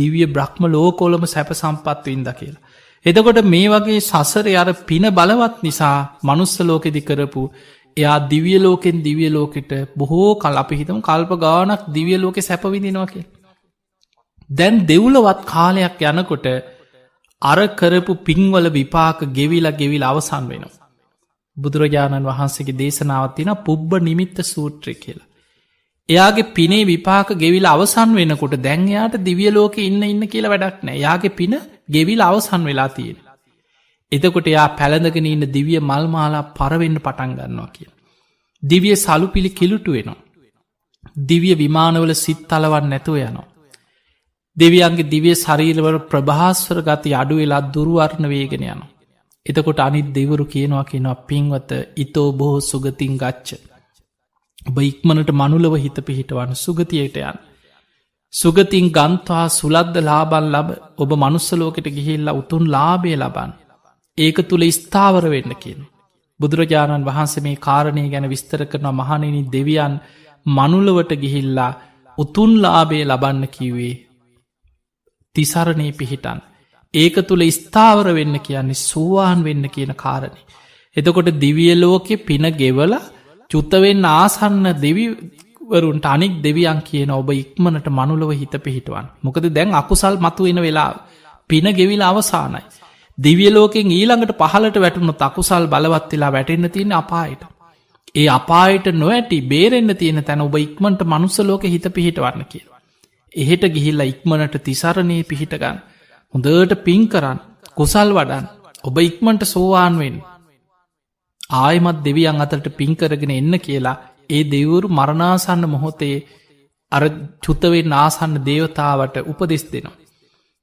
[SPEAKER 1] දිවිය බ්‍රහ්ම ලෝකොලම සැප සම්පත්වයින්ද කියලා. එදකොට මේ වගේ සසර අර පින බලවත් නිසා මනුස්සලෝකෙදි කරපු එයා දිවියලෝකෙන් දිවියලෝකෙට බොහෝ කල් අපි හිතම කල්ප ගානක් දිවියලෝකෙ සැපවිදිනවා කිය. දැන් දෙව්ලවත් කාලයක් යනකොට අර කරපු පින්වල විපාක ගෙවිලා ගෙවිල් අවසන් වෙනවා. බුදුරජාණන් වහන්සේගේ දේශනාවත් තින පුබ්බ නිමිත්ත සූත්‍රය කියලා. එයාගේ පිනේ විපාක ගෙවිල අවසන් වෙනකොට දැන්යාට දිවියලෝක ඉන්න ඉන්න කියලා වැඩක් නෑ යාගේ පින ගෙවිල් අවසන් වෙලා තියෙන. එතකොට එයා පැළඳගෙන ඉන්න දිවිය මල්මාලා පරවෙන්න පටන් ගන්නවා කිය. දිවිය සලු පිළි කිලුටු වෙනවා. දිවිය විමානවල සිත් තලවන් නැතුව යනවා. දෙවියන්ගේ දිවිය ශරීරවල ප්‍රභාස්වර ගති අඩු වෙලා දුරුවර්ණ වේගෙන යනවා. එතකොට අනිත් දෙවරු කියනවා කියෙනවා පින්වත ඉතෝ බොහෝ සුගතින් ගච්ච. ඔබ ඉක්මනට මනුලව හිත පිහිටවන්න සුගතියට යන්න. සුගතින් ගන්තා සුලද්ද ලාබන් ලබ ඔබ මනුස්සලෝකට ගිහිල්ලා උතුන් ලාබේ ලබන්. ඒක තුළ ස්ථාවර වෙන්න කියෙන්. බුදුරජාණන් වහන්සේ මේ කාරණය ගැන විස්තර කරන මහණනි දෙවියන් මනුලවට ගිහිල්ලා උතුන් ලාබේ ලබන්න කිවේ. තිසරණය පිහිටන්. ඒක තුළ ස්ථාවර වෙන්න කියන්නේ සෝවාන් වෙන්න කියන කාරණය. එතකොට දිවියලෝකෙ පින ගෙවල චුත්තවෙන්න ආසන්න දෙවි වරුන්ට අනෙක් දෙවියන් කියන ඔබ ඉක්මනට මනුලව හිත පිහිටුවන් මොකද දැන් අකුසල් මතු වෙන වෙලා පින ගෙවිල අවසානයි. දිවියලෝකෙන් ඊළඟට පහලට වැටුණු තකුසල් බලවත් වෙලා වැටෙන්න්න තියෙන අපායට. ඒ අපායට නොවැටි බේරෙන්න්න තියෙන තැන ඔබ ඉක්මට මනුස්සලෝක හිත පිහිටවන්න කියලා. එහෙට ගිහිල්ල ඉක්මනට තිසරණයේ පිහිටගන්න. හොඳට පින් කරන්න කුසල් වඩන් ඔබ ඉක්මට සෝවාන්වෙන්. ආයමත් දෙවියන් අතරට පින්කරගෙන එන්න කියලා ඒ දෙවරු මරණාසන්න මොහොතේ අර චුතවේ නාසන්න දේවතාවට උපදෙස් දෙනවා.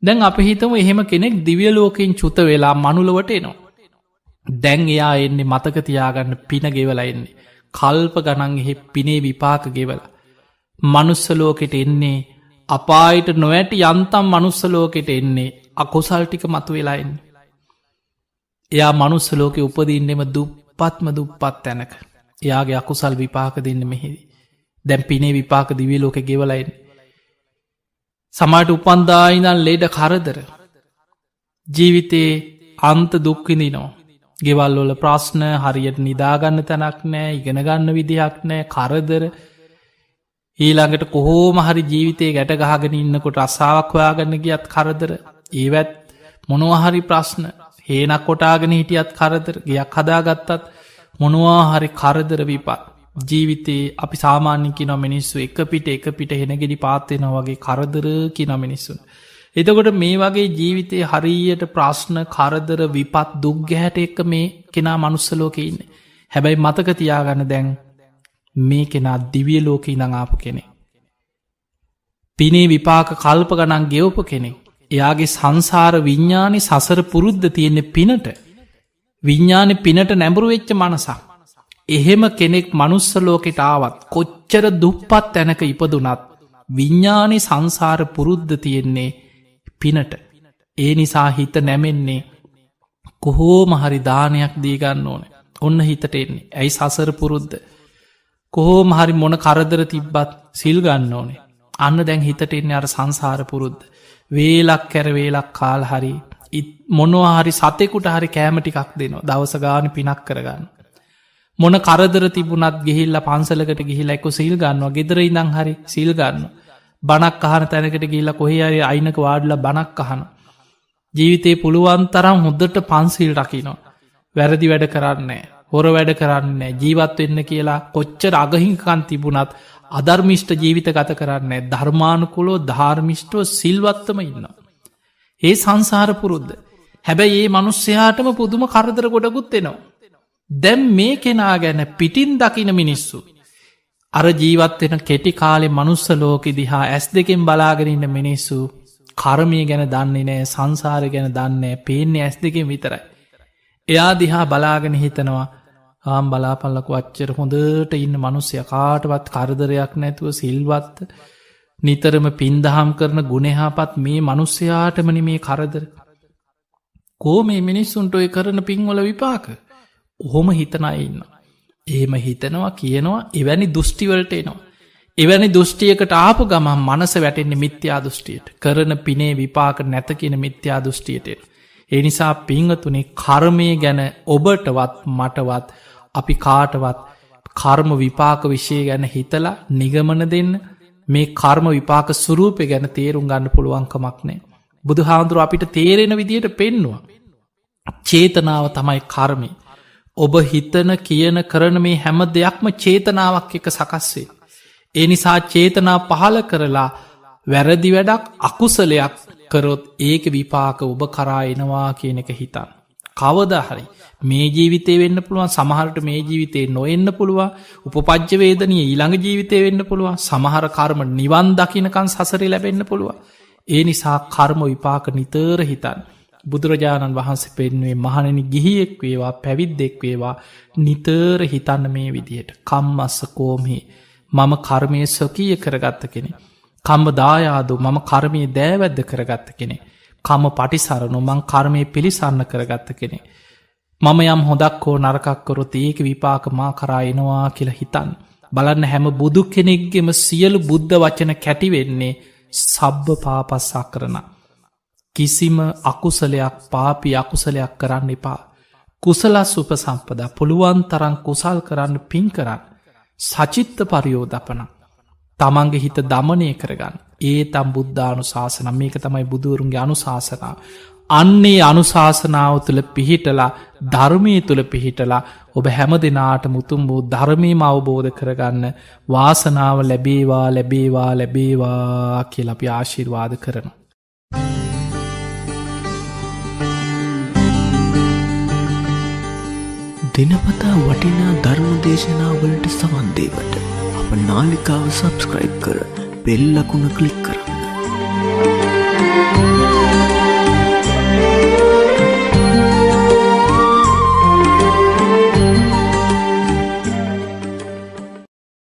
[SPEAKER 1] දැන් අප හිතම එහෙම කෙනෙක් දිවියලෝකින් චුත වෙලා මනුලවට එනවා. දැන් එයා එන්නේ මතකතියාගන්න පින ගෙවලා එන්නේ. කල්ප ගනන් එහෙ පිනේ විපාක ගෙවලා. මනුස්සලෝකෙට එන්නේ අපායට නොවැට යන්තම් මනුස්සලෝකෙට එන්නේ අකොසල්ටික මතු වෙලා එන්නේ. එයා මනුස්සලෝකෙ උපදීන්නෙම දුප්පත්ම දුප්පත් තැනක. එයාගේ අකුසල් විපාක දෙන්න මෙහිදී. දැම් පිනේ විපාක දිවේ ලෝක ගෙවලයින්. සමට උපන්දායිනන් ලෙඩ කරදර. ජීවිතයේ අන්ත දුක්විඳිනවා. ගෙවල්ලොල ප්‍රශ්න හරියට නිදාගන්න තැනක් නෑ ඉගෙනගන්න විදිහක් නෑ කරදර ඊළඟට කොහෝම හරි ජීවිතය ගැට ගහගෙන ඉන්නකොට අසාාවක් හොයාගන්න ගියත් කරදර ඒවැත් මොනවහරි ප්‍රශ්න හේනක් කොටාගෙන හිටියත් කරදර ගයක් හදාගත්තත් මොනවා හරි කරදර විපත්. ජීවිතයේ අපි සාමාන්‍යකි නො මිනිස්සු එක පිට එක පිට හෙනගෙඩි පාත්වෙන වගේ කරදර කින මිනිස්සුන්. එතකොට මේ වගේ ජීවිතය හරියට ප්‍රශ්න කරදර විපත් දුක්ගැහැට එක්ක මේ කෙනා මනුස්සලෝක ඉන්න. හැබැයි මතක තියාගන්න දැන් මේ කෙනා දිවිය ලෝක ඉනඟාපු කෙනෙ. පිනේ විපාක කල්ප ගනන් ගෙවපු කෙනෙක්. එයාගේ සංසාර විඤ්ඥානි සසර පුරුද්ධ තියෙන්නේ පිනට විඤ්ඥාන පිනට නැඹුරු වෙච්ච මනසක්. එහෙම කෙනෙක් මනුස්සලෝකෙට ආවත් කොච්චර දුප්පත් තැනක ඉපදුනත් විඤ්ඥානි සංසාර පුරුද්ධ තියෙන්නේ පිනට. ඒ නිසා හිත නැමෙන්නේ කොහෝ මහරි දානයක් දීගන්න ඕන ඔන්න හිතට එන්නේ ඇයි සසර පුරුද්ධ. කොහෝ මහරි මොන කරදර තිබ්බත් සිල්ගන්න ඕනේ අන්න දැන් හිතට එන්නේ අර සංසාර පුරුද්ධ. වේලක් කැර වේලක් කාල් හරි මොනවාහරි සතෙකුට හරි කෑමටිකක් දෙනවා දවස ගාන පිනක් කරගන්න. මොන කරදර තිබුණත් ගෙහිල්ල පන්සලකට ගිහිලා එක්ක සිල් ගන්නවා ගෙදර ඉඳං හරි සිල් ගන්න. බණක් අහන තැනකට ගිල්ල කොහේ අයිනක වාඩල බණක් අහන. ජීවිතේ පුළුවන් තරම් හොද්දට පන්සිල් රකිනෝ. වැරදි වැඩ කරන්නේ. හොර වැඩ කරන්නේ ජීවත් වෙන්න කියලා කොච්චර අගහිංකන් තිබුණත් අධර්මිෂ්ට ජීවිත ගත කරන්නේ ධර්මානුකුලෝ ධාර්මිෂ්ටෝ සිල්වත්තම ඉන්නවා. ඒ සංසාර පුරුද්ධ. හැබැයි ඒ මනුස්්‍යයාටම පුදුම කරදර ගොඩකුත් එනවා. දැම් මේ කෙනා ගැන පිටින් දකින මිනිස්සු. අර ජීවත්වෙන කෙටි කාලෙ මනුස්ස ලෝකෙ දිහා ඇස් දෙකෙන් බලාගෙනන්න මිනිස්සු කරමී ගැන දන්නේ නෑ සංසාර ගැන දන්නේ පේන්නේ ඇස් දෙකින් විතරයි. එයා දිහා බලාගෙන හිතනවා ආම් බලාපල්ලකු අච්චර හොඳට ඉන්න මනුස්්‍ය කාටවත් කරදරයක් නැතුව සිල්වත් නිතරම පින්දහම් කරන ගුණෙහාපත් මේ මනුස්සයාටමන මේ කරදර. කෝ මේ මිනිස්සුන්ට ඔය කරන පින්වල විපාක. ඔහොම හිතනා ඉන්න. ඒම හිතනවා කියනවා එවැනි දුෘෂ්ටිවලට එනවා. එවැනි දෘෂ්ටියකට ආපු ගමන් මනස වැටෙන්නේ මිත්‍යා දෘෂ්ටියට කරන පිනේ විපාක නැත කියන මිත්‍යා දෘෂ්ටියට. එනිසා පිංහතුනේ කර්මය ගැන ඔබටවත් මටවත් අපි කාටවත් කර්ම විපාක විෂය ගැන හිතලා නිගමන දෙන්න මේ කර්ම විපාක සුරූපය ගැන තේරුම් ගන්න පුළුවන්කමක් නෑ. බුදු හාමුදුරුව අපිට තේරෙන විදියට පෙන්නවා. චේතනාව තමයි කර්මය. ඔබ හිතන කියන කරන මේ හැම දෙයක්ම චේතනාවක් එක සකස්සේ. ඒ නිසා චේතනා පහල කරලා වැරදි වැඩක් අකුසලයක් කරොත් ඒක විපාක ඔබ කරා එනවා කියන එක හිතන්න. කවදහරි මේ ජීවිතය වෙන්න පුළුවන් සමහරට මේ ජීවිතේ නොවෙන්න පුළුවන් උපපජ්්‍යවේදනය ඊළඟ ජීවිතය වෙන්න පුළුවන් සමහර කර්ම නිවන් දකිනකන් සසරි ලැබෙන්න පුළුවන්. ඒ නිසා කර්ම විපාක නිතර හිතන්. බුදුරජාණන් වහන්සේ පෙන්වේ මහණනි ගිහියෙක් වේවා පැවිද්දෙක් වේවා නිතර හිතන්න මේ විදියට කම්මස්ස කෝමහි මම කර්මය සොකීය කරගත්ත කෙනෙ. කම්ම දායාදු මම කර්මය දෑවැද්ද කරගත්ත කෙනෙේ. කම පටිසරණු මං කර්මය පිළිසරණ කරගත්ත කෙනෙ. මම යම් හොදක් හෝ නරකක්කොරොත් ඒක විපාකමා කරායනවා කියලා හිතන්. බලන්න හැම බුදු කෙනෙක්ගෙම සියලු බුද්ධ වචන කැටිවෙන්නේ සබ්භ පාපස්සා කරන. කිසිම අකුසලයක් පාපි අකුසලයක් කරන්න එපා. කුසලස් උපසම්පද පුළුවන් තරන් කුසල් කරන්න පින් කරන්න. සචිත්ත පරියෝ දපන. තමන්ගේ හිත දමනය කරගන්න. ඒ තම් බුද්ධානු ශාසන මේක තමයි බුදුවරුන්ගේ අනුශාසනාව. අන්නේ අනුශාසනාව තුළ පිහිටලා ධර්මය තුළ පිහිටලා ඔබ හැම දෙනාට මුතුම් වූ ධර්මීම අවබෝධ කරගන්න වාසනාව ලැබේවා ලැබේවා ලැබේවා කියල අපි ආශිර්වාද කරන. දෙනපතා වටිනා ධර්ම දේශනාවලට සවන්දීමට. අප නාලිකාව සබස්ක්‍රයිබ් කර පෙල්ලකුණ කලික් කරන්න.